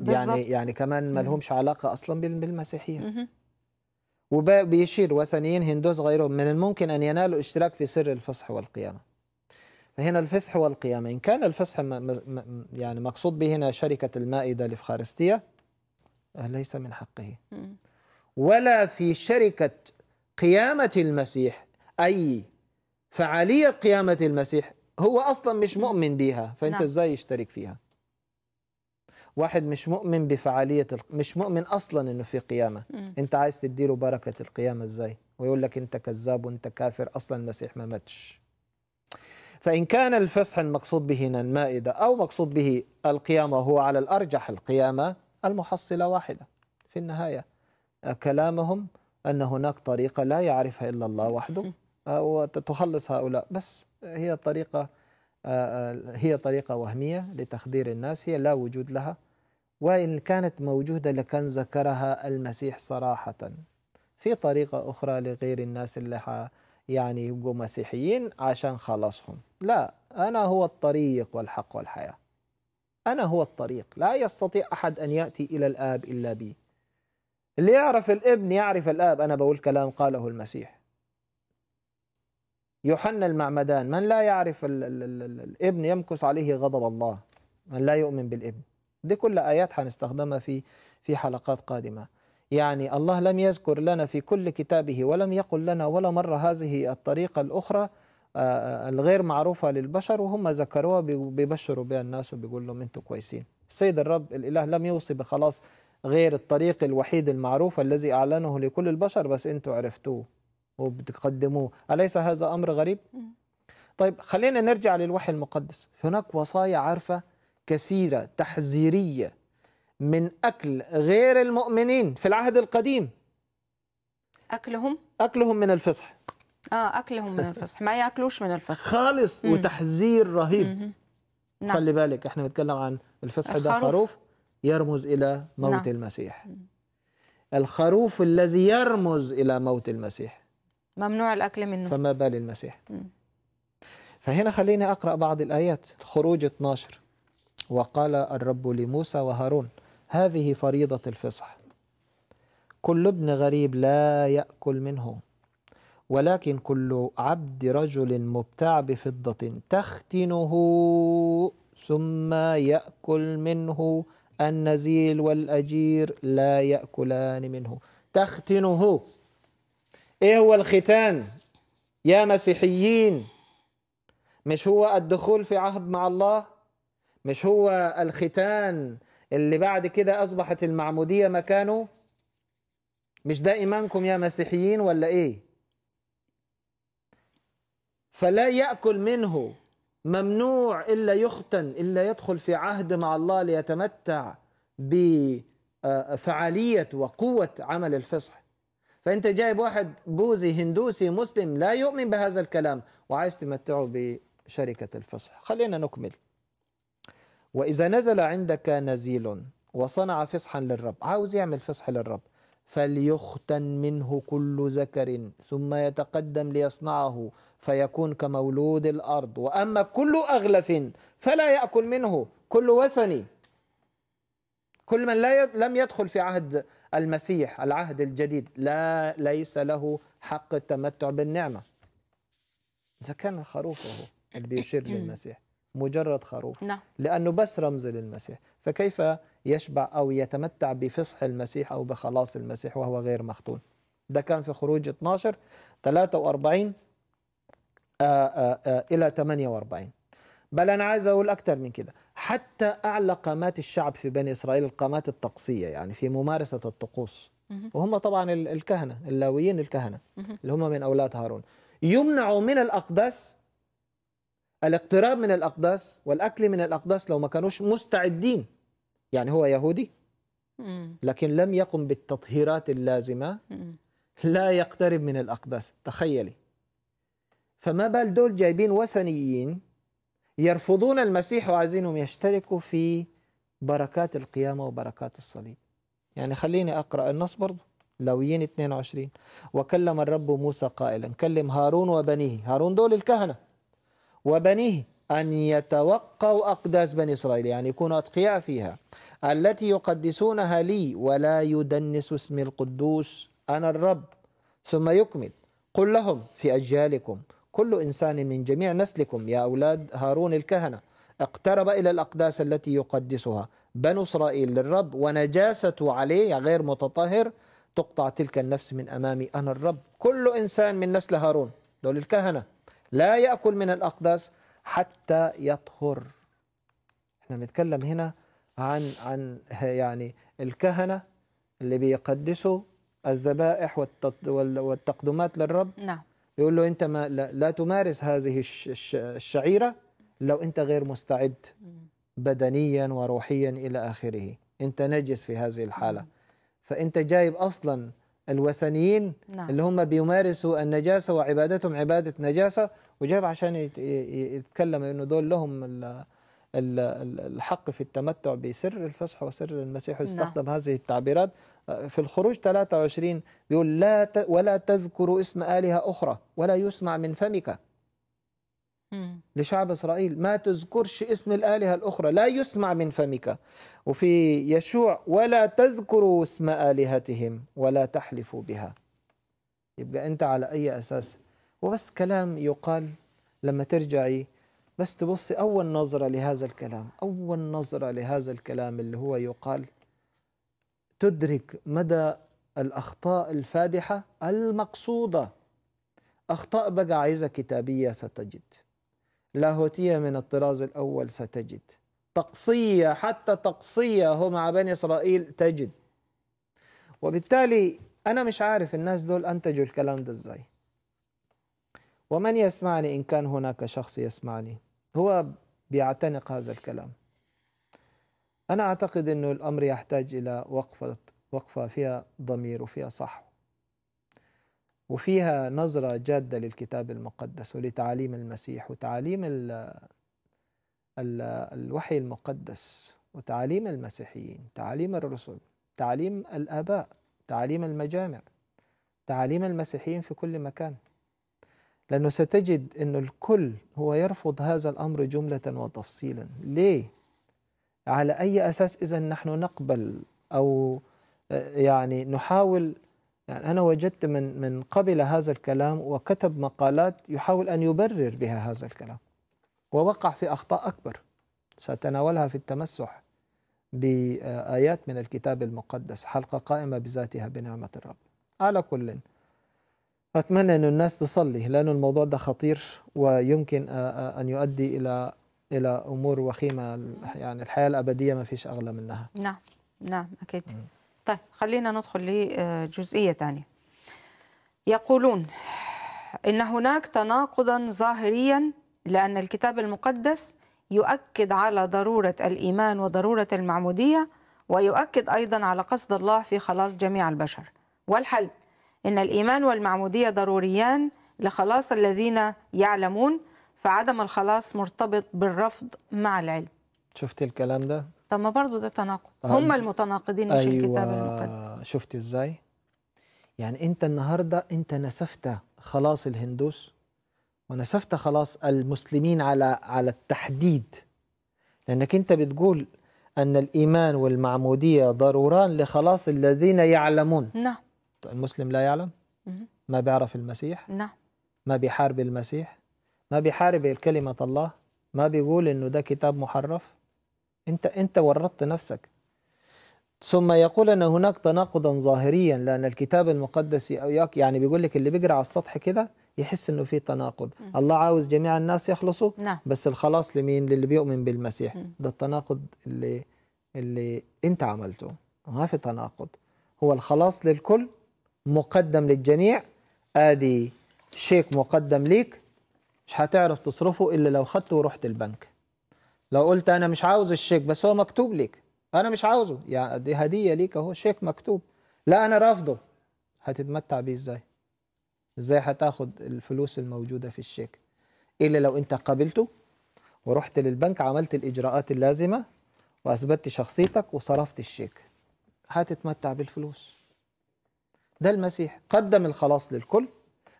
بالزبط. أه، يعني يعني كمان ما لهمش علاقه اصلا بالمسيحيه مم. وبيشير وثنيين هندوس غيرهم من الممكن ان ينالوا اشتراك في سر الفصح والقيامه فهنا الفصح والقيامه ان كان الفصح يعني مقصود به هنا شركه المائده الافخارستيه ليس من حقه ولا في شركه قيامة المسيح أي فعالية قيامة المسيح هو أصلا مش مؤمن بيها فأنت نعم. إزاي يشترك فيها واحد مش مؤمن بفعالية مش مؤمن أصلا إنه في قيامة مم. أنت عايز تديله بركة القيامة إزاي ويقول لك أنت كذاب وأنت كافر أصلا المسيح ما ماتش فإن كان الفسح المقصود به المائدة أو مقصود به القيامة هو على الأرجح القيامة المحصلة واحدة في النهاية كلامهم أن هناك طريقة لا يعرفها إلا الله وحده آه، وتخلص هؤلاء بس هي طريقة آه، آه، هي طريقة وهمية لتخدير الناس هي لا وجود لها وإن كانت موجودة لكان ذكرها المسيح صراحة في طريقة أخرى لغير الناس اللي ح يعني يبقوا مسيحيين عشان خلصهم لا أنا هو الطريق والحق والحياة أنا هو الطريق لا يستطيع أحد أن يأتي إلى الآب إلا بي اللي يعرف الابن يعرف الآب أنا بقول كلام قاله المسيح يوحنا المعمدان من لا يعرف الـ الـ الـ الـ الابن يمكث عليه غضب الله من لا يؤمن بالابن دي كل آيات هنستخدمها في في حلقات قادمة يعني الله لم يذكر لنا في كل كتابه ولم يقل لنا ولا مرة هذه الطريقة الأخرى آه، آه، الغير معروفة للبشر وهم ذكروها بيبشروا بها الناس وبيقول لهم انتم كويسين السيد الرب الإله لم يوصي بخلاص غير الطريق الوحيد المعروف الذي أعلنه لكل البشر بس أنتوا عرفتوه وبتقدموه أليس هذا أمر غريب؟ طيب خلينا نرجع للوحي المقدس هناك وصايا عارفة كثيرة تحذيرية من أكل غير المؤمنين في العهد القديم أكلهم؟ أكلهم من الفصح آه أكلهم من الفصح ما يأكلوش من الفصح خالص وتحذير رهيب نعم. خلي بالك احنا بنتكلم عن الفصح ده خروف يرمز إلى موت نعم. المسيح الخروف الذي يرمز إلى موت المسيح ممنوع الأكل منه فما بال المسيح فهنا خليني أقرأ بعض الآيات خروج 12 وقال الرب لموسى وهارون هذه فريضة الفصح كل ابن غريب لا يأكل منه ولكن كل عبد رجل مبتاع بفضة تختنه ثم يأكل منه النزيل والأجير لا يأكلان منه تختنه إيه هو الختان يا مسيحيين مش هو الدخول في عهد مع الله مش هو الختان اللي بعد كده أصبحت المعمودية مكانه مش ده إيمانكم يا مسيحيين ولا إيه فلا يأكل منه ممنوع إلا يختن إلا يدخل في عهد مع الله ليتمتع بفعالية وقوة عمل الفصح فأنت جايب واحد بوذي هندوسي مسلم لا يؤمن بهذا الكلام وعايز تمتعه بشركة الفصح خلينا نكمل وإذا نزل عندك نزيل وصنع فصحا للرب عاوز يعمل فصح للرب فليختن منه كل ذكر ثم يتقدم ليصنعه فيكون كمولود الأرض وأما كل أغلف فلا يأكل منه كل وثني كل من لا ي... لم يدخل في عهد المسيح العهد الجديد لا ليس له حق التمتع بالنعمة إذا كان الخروف هو بيشير للمسيح مجرد خروف نعم. لأنه بس رمز للمسيح فكيف يشبع أو يتمتع بفصح المسيح أو بخلاص المسيح وهو غير مختون ده كان في خروج 12 43 آه، آه، آه، إلى 48 بل أنا عايز أقول أكثر من كده حتى أعلى قامات الشعب في بني إسرائيل القامات الطقسية يعني في ممارسة الطقوس وهم طبعا الكهنة اللاويين الكهنة اللي هم من أولاد هارون يمنعوا من الأقداس الاقتراب من الأقداس والأكل من الأقداس لو ما كانوش مستعدين يعني هو يهودي لكن لم يقم بالتطهيرات اللازمة لا يقترب من الأقداس تخيلي فما بال دول جايبين وثنيين يرفضون المسيح وعايزينهم يشتركوا في بركات القيامة وبركات الصليب يعني خليني أقرأ النص برضه لويين 22 وكلم الرب موسى قائلا كلم هارون وبنيه هارون دول الكهنة وبنيه أن يتوقوا أقداس بني إسرائيل يعني يكونوا أتقياء فيها التي يقدسونها لي ولا يدنس اسمي القدوس أنا الرب ثم يكمل قل لهم في أجيالكم كل إنسان من جميع نسلكم يا أولاد هارون الكهنة اقترب إلى الأقداس التي يقدسها بنو إسرائيل للرب ونجاسته عليه يعني غير متطهر تقطع تلك النفس من أمامي أنا الرب كل إنسان من نسل هارون دول الكهنة لا يأكل من الأقدس حتى يطهر احنا بنتكلم هنا عن عن يعني الكهنة اللي بيقدسوا الذبائح والتقدمات للرب نعم يقول له انت ما لا, لا تمارس هذه الشعيرة لو انت غير مستعد بدنيا وروحيا الى اخره انت نجس في هذه الحالة فانت جايب اصلا الوثنيين نعم. اللي هم بيمارسوا النجاسة وعبادتهم عبادة نجاسة وجاب عشان يتكلم انه دول لهم الحق في التمتع بسر الفصح وسر المسيح استخدم نعم. هذه التعبيرات في الخروج 23 بيقول لا ولا تذكروا اسم آلهة أخرى ولا يسمع من فمك لشعب إسرائيل ما تذكرش اسم الآلهة الأخرى لا يسمع من فمك وفي يشوع ولا تذكروا اسم آلهتهم ولا تحلفوا بها يبقى أنت على أي أساس وبس كلام يقال لما ترجعي بس تبصي أول نظرة لهذا الكلام أول نظرة لهذا الكلام اللي هو يقال تدرك مدى الأخطاء الفادحة المقصودة أخطاء بقى عايزة كتابية ستجد لاهوتية من الطراز الأول ستجد تقصية حتى تقصية هو مع بني إسرائيل تجد وبالتالي أنا مش عارف الناس دول أنتجوا الكلام ده إزاي ومن يسمعني إن كان هناك شخص يسمعني هو بيعتنق هذا الكلام أنا أعتقد أنه الأمر يحتاج إلى وقفة وقفة فيها ضمير وفيها صح وفيها نظرة جادة للكتاب المقدس ولتعاليم المسيح وتعاليم ال الـ الوحي المقدس وتعاليم المسيحيين تعاليم الرسل تعاليم الآباء تعاليم المجامع تعاليم المسيحيين في كل مكان لأنه ستجد أن الكل هو يرفض هذا الأمر جملة وتفصيلا ليه؟ على أي أساس إذا نحن نقبل أو يعني نحاول يعني أنا وجدت من من قبل هذا الكلام وكتب مقالات يحاول أن يبرر بها هذا الكلام ووقع في أخطاء أكبر سأتناولها في التمسح بآيات من الكتاب المقدس حلقة قائمة بذاتها بنعمة الرب على كل أتمنى أن الناس تصلي لأن الموضوع ده خطير ويمكن أن يؤدي إلى إلى أمور وخيمة يعني الحياة الأبدية ما فيش أغلى منها نعم نعم أكيد م. طيب خلينا ندخل لجزئية ثانية يقولون إن هناك تناقضا ظاهريا لأن الكتاب المقدس يؤكد على ضرورة الإيمان وضرورة المعمودية ويؤكد أيضا على قصد الله في خلاص جميع البشر والحل إن الإيمان والمعمودية ضروريان لخلاص الذين يعلمون فعدم الخلاص مرتبط بالرفض مع العلم شفتي الكلام ده؟ طب ما برضه ده تناقض هم المتناقضين مش أيوة الكتاب المقدس شفت ازاي يعني انت النهارده انت نسفت خلاص الهندوس ونسفت خلاص المسلمين على على التحديد لانك انت بتقول ان الايمان والمعموديه ضروران لخلاص الذين يعلمون نعم المسلم لا يعلم ما بيعرف المسيح نعم ما بيحارب المسيح ما بيحارب كلمه الله ما بيقول انه ده كتاب محرف انت انت ورطت نفسك ثم يقول ان هناك تناقضا ظاهريا لان الكتاب المقدس اياك يعني بيقول لك اللي بيقرا على السطح كده يحس انه في تناقض الله عاوز جميع الناس يخلصوا نعم. بس الخلاص لمين للي بيؤمن بالمسيح ده التناقض اللي اللي انت عملته ما في تناقض هو الخلاص للكل مقدم للجميع ادي شيك مقدم ليك مش هتعرف تصرفه الا لو خدته ورحت البنك لو قلت انا مش عاوز الشيك بس هو مكتوب ليك انا مش عاوزه يعني دي هديه ليك اهو شيك مكتوب لا انا رافضه هتتمتع بيه ازاي ازاي هتاخد الفلوس الموجوده في الشيك الا لو انت قبلته ورحت للبنك عملت الاجراءات اللازمه واثبتت شخصيتك وصرفت الشيك هتتمتع بالفلوس ده المسيح قدم الخلاص للكل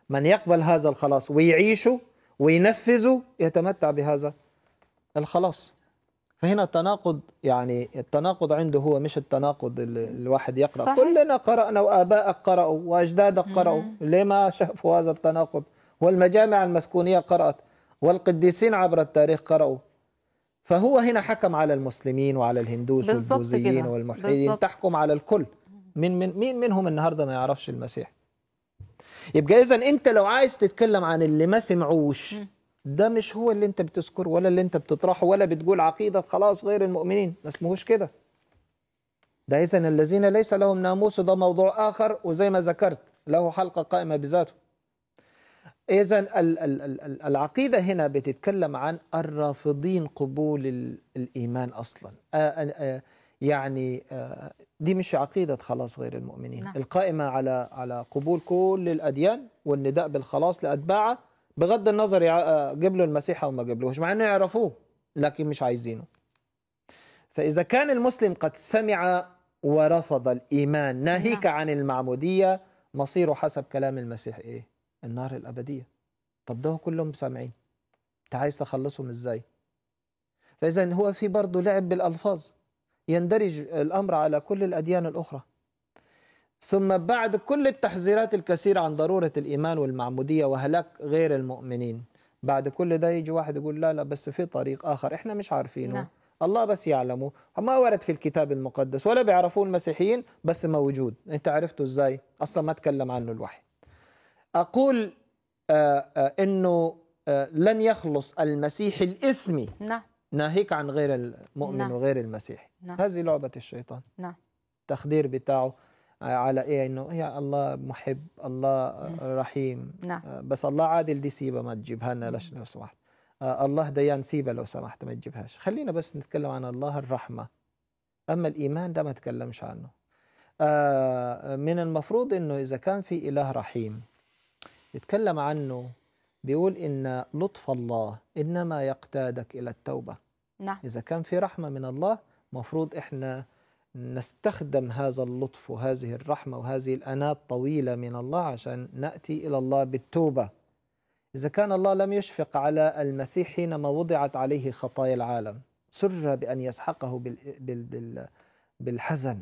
من يقبل هذا الخلاص ويعيشه وينفذه يتمتع بهذا الخلاص فهنا التناقض يعني التناقض عنده هو مش التناقض اللي الواحد يقرأ صحيح. كلنا قرأنا وابائك قرأوا وأجدادك قرأوا ليه ما شافوا هذا التناقض والمجامع المسكونية قرأت والقديسين عبر التاريخ قرأوا فهو هنا حكم على المسلمين وعلى الهندوس والبوذيين والملحدين تحكم على الكل من من مين منهم النهارده ما يعرفش المسيح يبقى اذا انت لو عايز تتكلم عن اللي ما سمعوش ده مش هو اللي انت بتذكره ولا اللي انت بتطرحه ولا بتقول عقيده خلاص غير المؤمنين ما اسمهوش كده ده اذا الذين ليس لهم ناموس ده موضوع اخر وزي ما ذكرت له حلقه قائمه بذاته اذا العقيده هنا بتتكلم عن الرافضين قبول الايمان اصلا يعني دي مش عقيده خلاص غير المؤمنين نعم. القائمه على على قبول كل الاديان والنداء بالخلاص لاتباعه بغض النظر جاب له المسيح او ما جابلوش مع انه يعرفوه لكن مش عايزينه فاذا كان المسلم قد سمع ورفض الايمان ناهيك نعم. عن المعموديه مصيره حسب كلام المسيح ايه النار الابديه طب ده كلهم سامعين انت عايز تخلصهم ازاي فاذا هو في برضه لعب بالالفاظ يندرج الامر على كل الاديان الاخرى ثم بعد كل التحذيرات الكثيرة عن ضرورة الإيمان والمعمودية وهلاك غير المؤمنين بعد كل ده يجي واحد يقول لا لا بس في طريق آخر إحنا مش عارفينه نعم. الله بس يعلمه ما ورد في الكتاب المقدس ولا بيعرفوه المسيحيين بس موجود أنت عرفته إزاي أصلا ما تكلم عنه الوحي أقول آآ آه، آآ آه، أنه آآ آه، لن يخلص المسيح الإسمي نعم ناهيك عن غير المؤمن نعم. وغير المسيحي نعم. هذه لعبة الشيطان نعم التخدير بتاعه على ايه انه يا الله محب الله رحيم نعم. آه، بس الله عادل دي سيبه ما تجيبها لنا لو سمحت آه، الله ديان سيبه لو سمحت ما تجيبهاش خلينا بس نتكلم عن الله الرحمه اما الايمان ده ما تكلمش عنه آه، من المفروض انه اذا كان في اله رحيم يتكلم عنه بيقول ان لطف الله انما يقتادك الى التوبه نعم اذا كان في رحمه من الله مفروض احنا نستخدم هذا اللطف وهذه الرحمة وهذه الأناة الطويلة من الله عشان نأتي إلى الله بالتوبة إذا كان الله لم يشفق على المسيح حينما وضعت عليه خطايا العالم سر بأن يسحقه بالحزن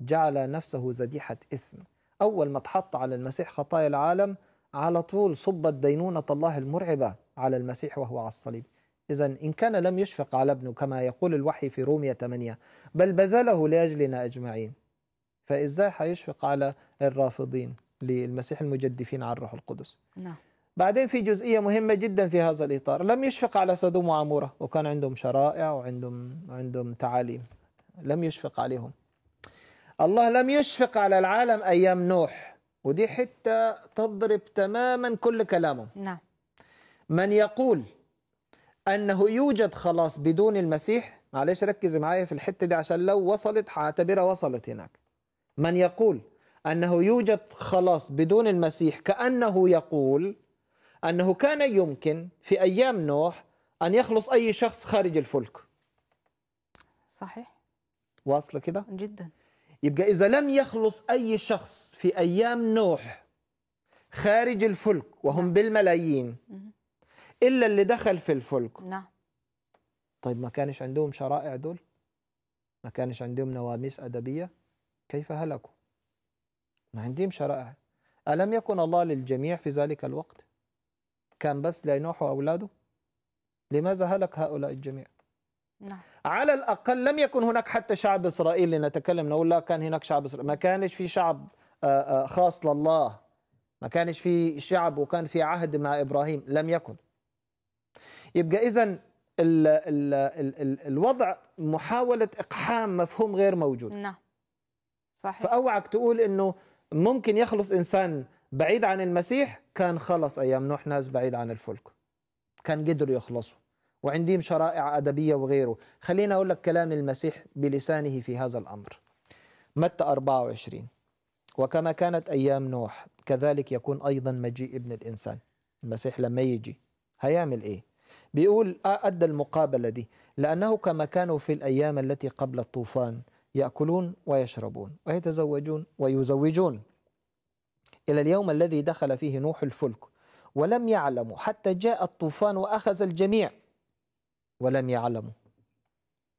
جعل نفسه ذبيحة إثم أول ما تحط على المسيح خطايا العالم على طول صبت دينونة الله المرعبة على المسيح وهو على الصليب إذا إن كان لم يشفق على ابنه كما يقول الوحي في رومية 8 بل بذله لأجلنا أجمعين فإزاي حيشفق على الرافضين للمسيح المجدفين على الروح القدس نعم بعدين في جزئية مهمة جدا في هذا الإطار لم يشفق على سدوم وعمورة وكان عندهم شرائع وعندهم عندهم تعاليم لم يشفق عليهم الله لم يشفق على العالم أيام نوح ودي حتة تضرب تماما كل كلامه نعم من يقول انه يوجد خلاص بدون المسيح معلش ركز معايا في الحته دي عشان لو وصلت حاعتبرها وصلت هناك من يقول انه يوجد خلاص بدون المسيح كانه يقول انه كان يمكن في ايام نوح ان يخلص اي شخص خارج الفلك صحيح واصله كده جدا يبقى اذا لم يخلص اي شخص في ايام نوح خارج الفلك وهم بالملايين إلا اللي دخل في الفلك نعم طيب ما كانش عندهم شرائع دول ما كانش عندهم نواميس أدبية كيف هلكوا ما عندهم شرائع ألم يكن الله للجميع في ذلك الوقت كان بس لنوح وأولاده لماذا هلك هؤلاء الجميع نعم. على الأقل لم يكن هناك حتى شعب إسرائيل لنتكلم نقول لا كان هناك شعب إسرائيل ما كانش في شعب آه، آه، خاص لله ما كانش في شعب وكان في عهد مع إبراهيم لم يكن يبقى إذا ال ال ال الوضع محاولة إقحام مفهوم غير موجود نعم صحيح فأوعك تقول إنه ممكن يخلص إنسان بعيد عن المسيح كان خلص أيام نوح ناس بعيد عن الفلك كان قدروا يخلصوا وعندهم شرائع أدبية وغيره خلينا أقول لك كلام المسيح بلسانه في هذا الأمر متى 24 وكما كانت أيام نوح كذلك يكون أيضا مجيء ابن الإنسان المسيح لما يجي هيعمل إيه بيقول آه، أدى المقابلة دي لأنه كما كانوا في الأيام التي قبل الطوفان يأكلون ويشربون ويتزوجون ويزوجون إلى اليوم الذي دخل فيه نوح الفلك ولم يعلموا حتى جاء الطوفان وأخذ الجميع ولم يعلموا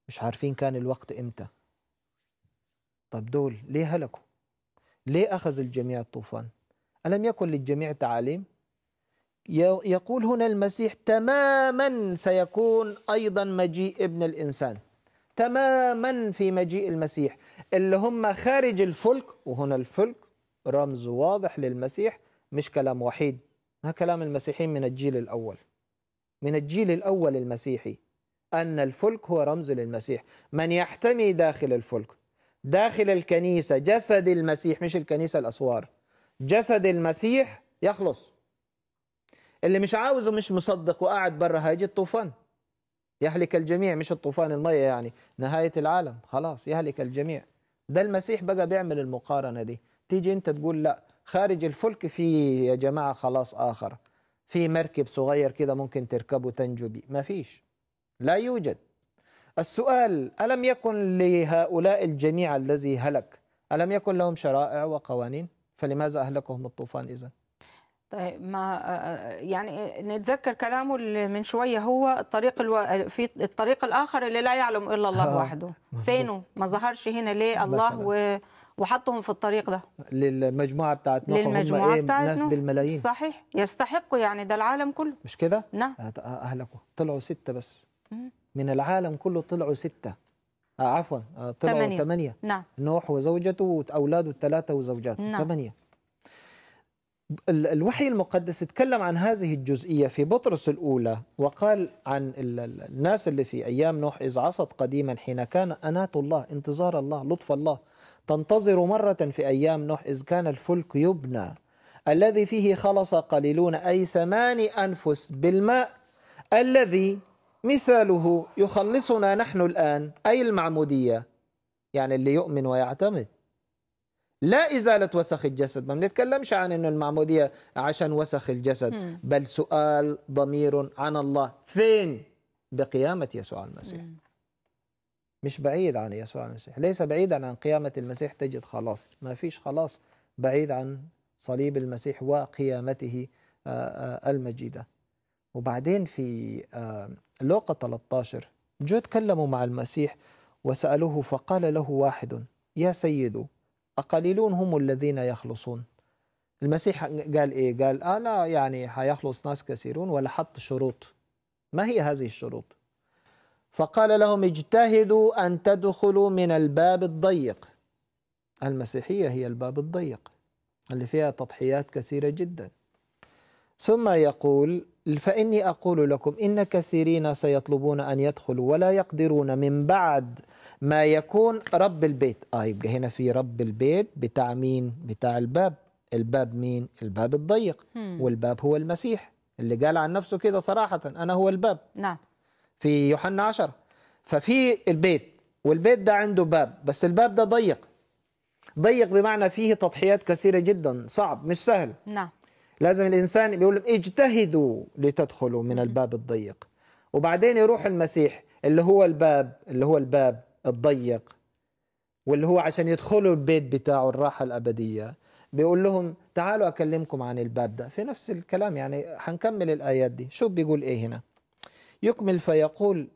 مش عارفين كان الوقت إمتى طب دول ليه هلكوا ليه أخذ الجميع الطوفان ألم يكن للجميع تعاليم يقول هنا المسيح تماما سيكون أيضا مجيء ابن الإنسان تماما في مجيء المسيح اللي هم خارج الفلك وهنا الفلك رمز واضح للمسيح مش كلام وحيد ما كلام المسيحيين من الجيل الأول من الجيل الأول المسيحي أن الفلك هو رمز للمسيح من يحتمي داخل الفلك داخل الكنيسة جسد المسيح مش الكنيسة الأسوار جسد المسيح يخلص اللي مش عاوز ومش مصدق وقاعد برا هيجي الطوفان يهلك الجميع مش الطوفان المية يعني نهاية العالم خلاص يهلك الجميع ده المسيح بقى بيعمل المقارنة دي تيجي انت تقول لا خارج الفلك في يا جماعة خلاص آخر في مركب صغير كده ممكن تركبه تنجو بيه ما فيش لا يوجد السؤال ألم يكن لهؤلاء الجميع الذي هلك ألم يكن لهم شرائع وقوانين فلماذا أهلكهم الطوفان إذن طيب ما يعني نتذكر كلامه اللي من شويه هو الطريق الو... في الطريق الاخر اللي لا يعلم الا الله آه، وحده فينه ما ظهرش هنا ليه الله و... وحطهم في الطريق ده للمجموعه بتاعت نوح للمجموعه إيه بتاعت ناس بالملايين صحيح يستحقوا يعني ده العالم كله مش كده نعم اهلكوا طلعوا سته بس من العالم كله طلعوا سته آه عفوا آه، طلعوا ثمانيه نعم نوح وزوجته واولاده الثلاثه وزوجاته نعم. ثمانيه الوحي المقدس تكلم عن هذه الجزئية في بطرس الأولى وقال عن الناس اللي في أيام نوح إذ عصت قديما حين كان أناة الله انتظار الله لطف الله تنتظر مرة في أيام نوح إذ كان الفلك يبنى الذي فيه خلص قليلون أي ثماني أنفس بالماء الذي مثاله يخلصنا نحن الآن أي المعمودية يعني اللي يؤمن ويعتمد لا إزالة وسخ الجسد ما بنتكلمش عن أنه المعمودية عشان وسخ الجسد مم. بل سؤال ضمير عن الله فين بقيامة يسوع المسيح مم. مش بعيد عن يسوع المسيح ليس بعيدا عن قيامة المسيح تجد خلاص ما فيش خلاص بعيد عن صليب المسيح وقيامته آه، آه، المجيدة وبعدين في آه، لوقا 13 جو تكلموا مع المسيح وسألوه فقال له واحد يا سيد أقليلون هم الذين يخلصون المسيح قال إيه؟ قال أنا يعني حيخلص ناس كثيرون ولا حط شروط ما هي هذه الشروط؟ فقال لهم اجتهدوا أن تدخلوا من الباب الضيق المسيحية هي الباب الضيق اللي فيها تضحيات كثيرة جدا ثم يقول فإني أقول لكم إن كثيرين سيطلبون أن يدخلوا ولا يقدرون من بعد ما يكون رب البيت آه يبقى هنا في رب البيت بتاع مين بتاع الباب الباب مين الباب الضيق والباب هو المسيح اللي قال عن نفسه كده صراحة أنا هو الباب نعم في يوحنا عشر ففي البيت والبيت ده عنده باب بس الباب ده ضيق ضيق بمعنى فيه تضحيات كثيرة جدا صعب مش سهل نعم لازم الإنسان بيقول لهم اجتهدوا لتدخلوا من الباب الضيق وبعدين يروح المسيح اللي هو الباب اللي هو الباب الضيق واللي هو عشان يدخلوا البيت بتاعه الراحة الأبدية بيقول لهم تعالوا أكلمكم عن الباب ده في نفس الكلام يعني هنكمل الآيات دي شوف بيقول إيه هنا يكمل فيقول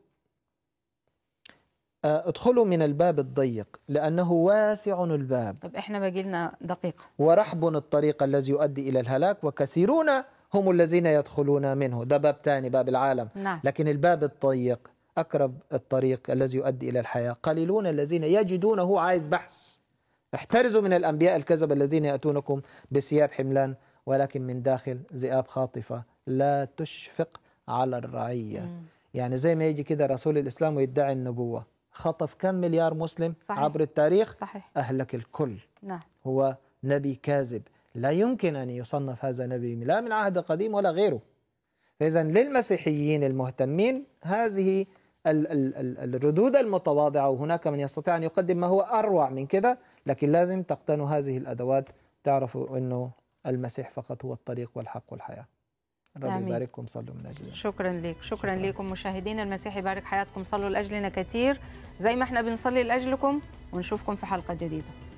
آه، ادخلوا من الباب الضيق لأنه واسع الباب طب إحنا باقي لنا دقيقة ورحب الطريق الذي يؤدي إلى الهلاك وكثيرون هم الذين يدخلون منه ده باب ثاني باب العالم نعم. لكن الباب الضيق أقرب الطريق الذي يؤدي إلى الحياة قليلون الذين يجدونه عايز بحث احترزوا من الأنبياء الكذب الذين يأتونكم بثياب حملان ولكن من داخل ذئاب خاطفة لا تشفق على الرعية مم. يعني زي ما يجي كده رسول الإسلام ويدعي النبوة خطف كم مليار مسلم صحيح. عبر التاريخ صحيح. أهلك الكل نعم. هو نبي كاذب لا يمكن أن يصنف هذا نبي لا من عهد قديم ولا غيره فإذا للمسيحيين المهتمين هذه الردود المتواضعة وهناك من يستطيع أن يقدم ما هو أروع من كده لكن لازم تقتنوا هذه الأدوات تعرفوا أنه المسيح فقط هو الطريق والحق والحياة ربي يبارككم صلوا من اجلنا شكرا لك شكرا, شكرا لكم مشاهدينا المسيح يبارك حياتكم صلوا لاجلنا كثير زي ما احنا بنصلي لاجلكم ونشوفكم في حلقه جديده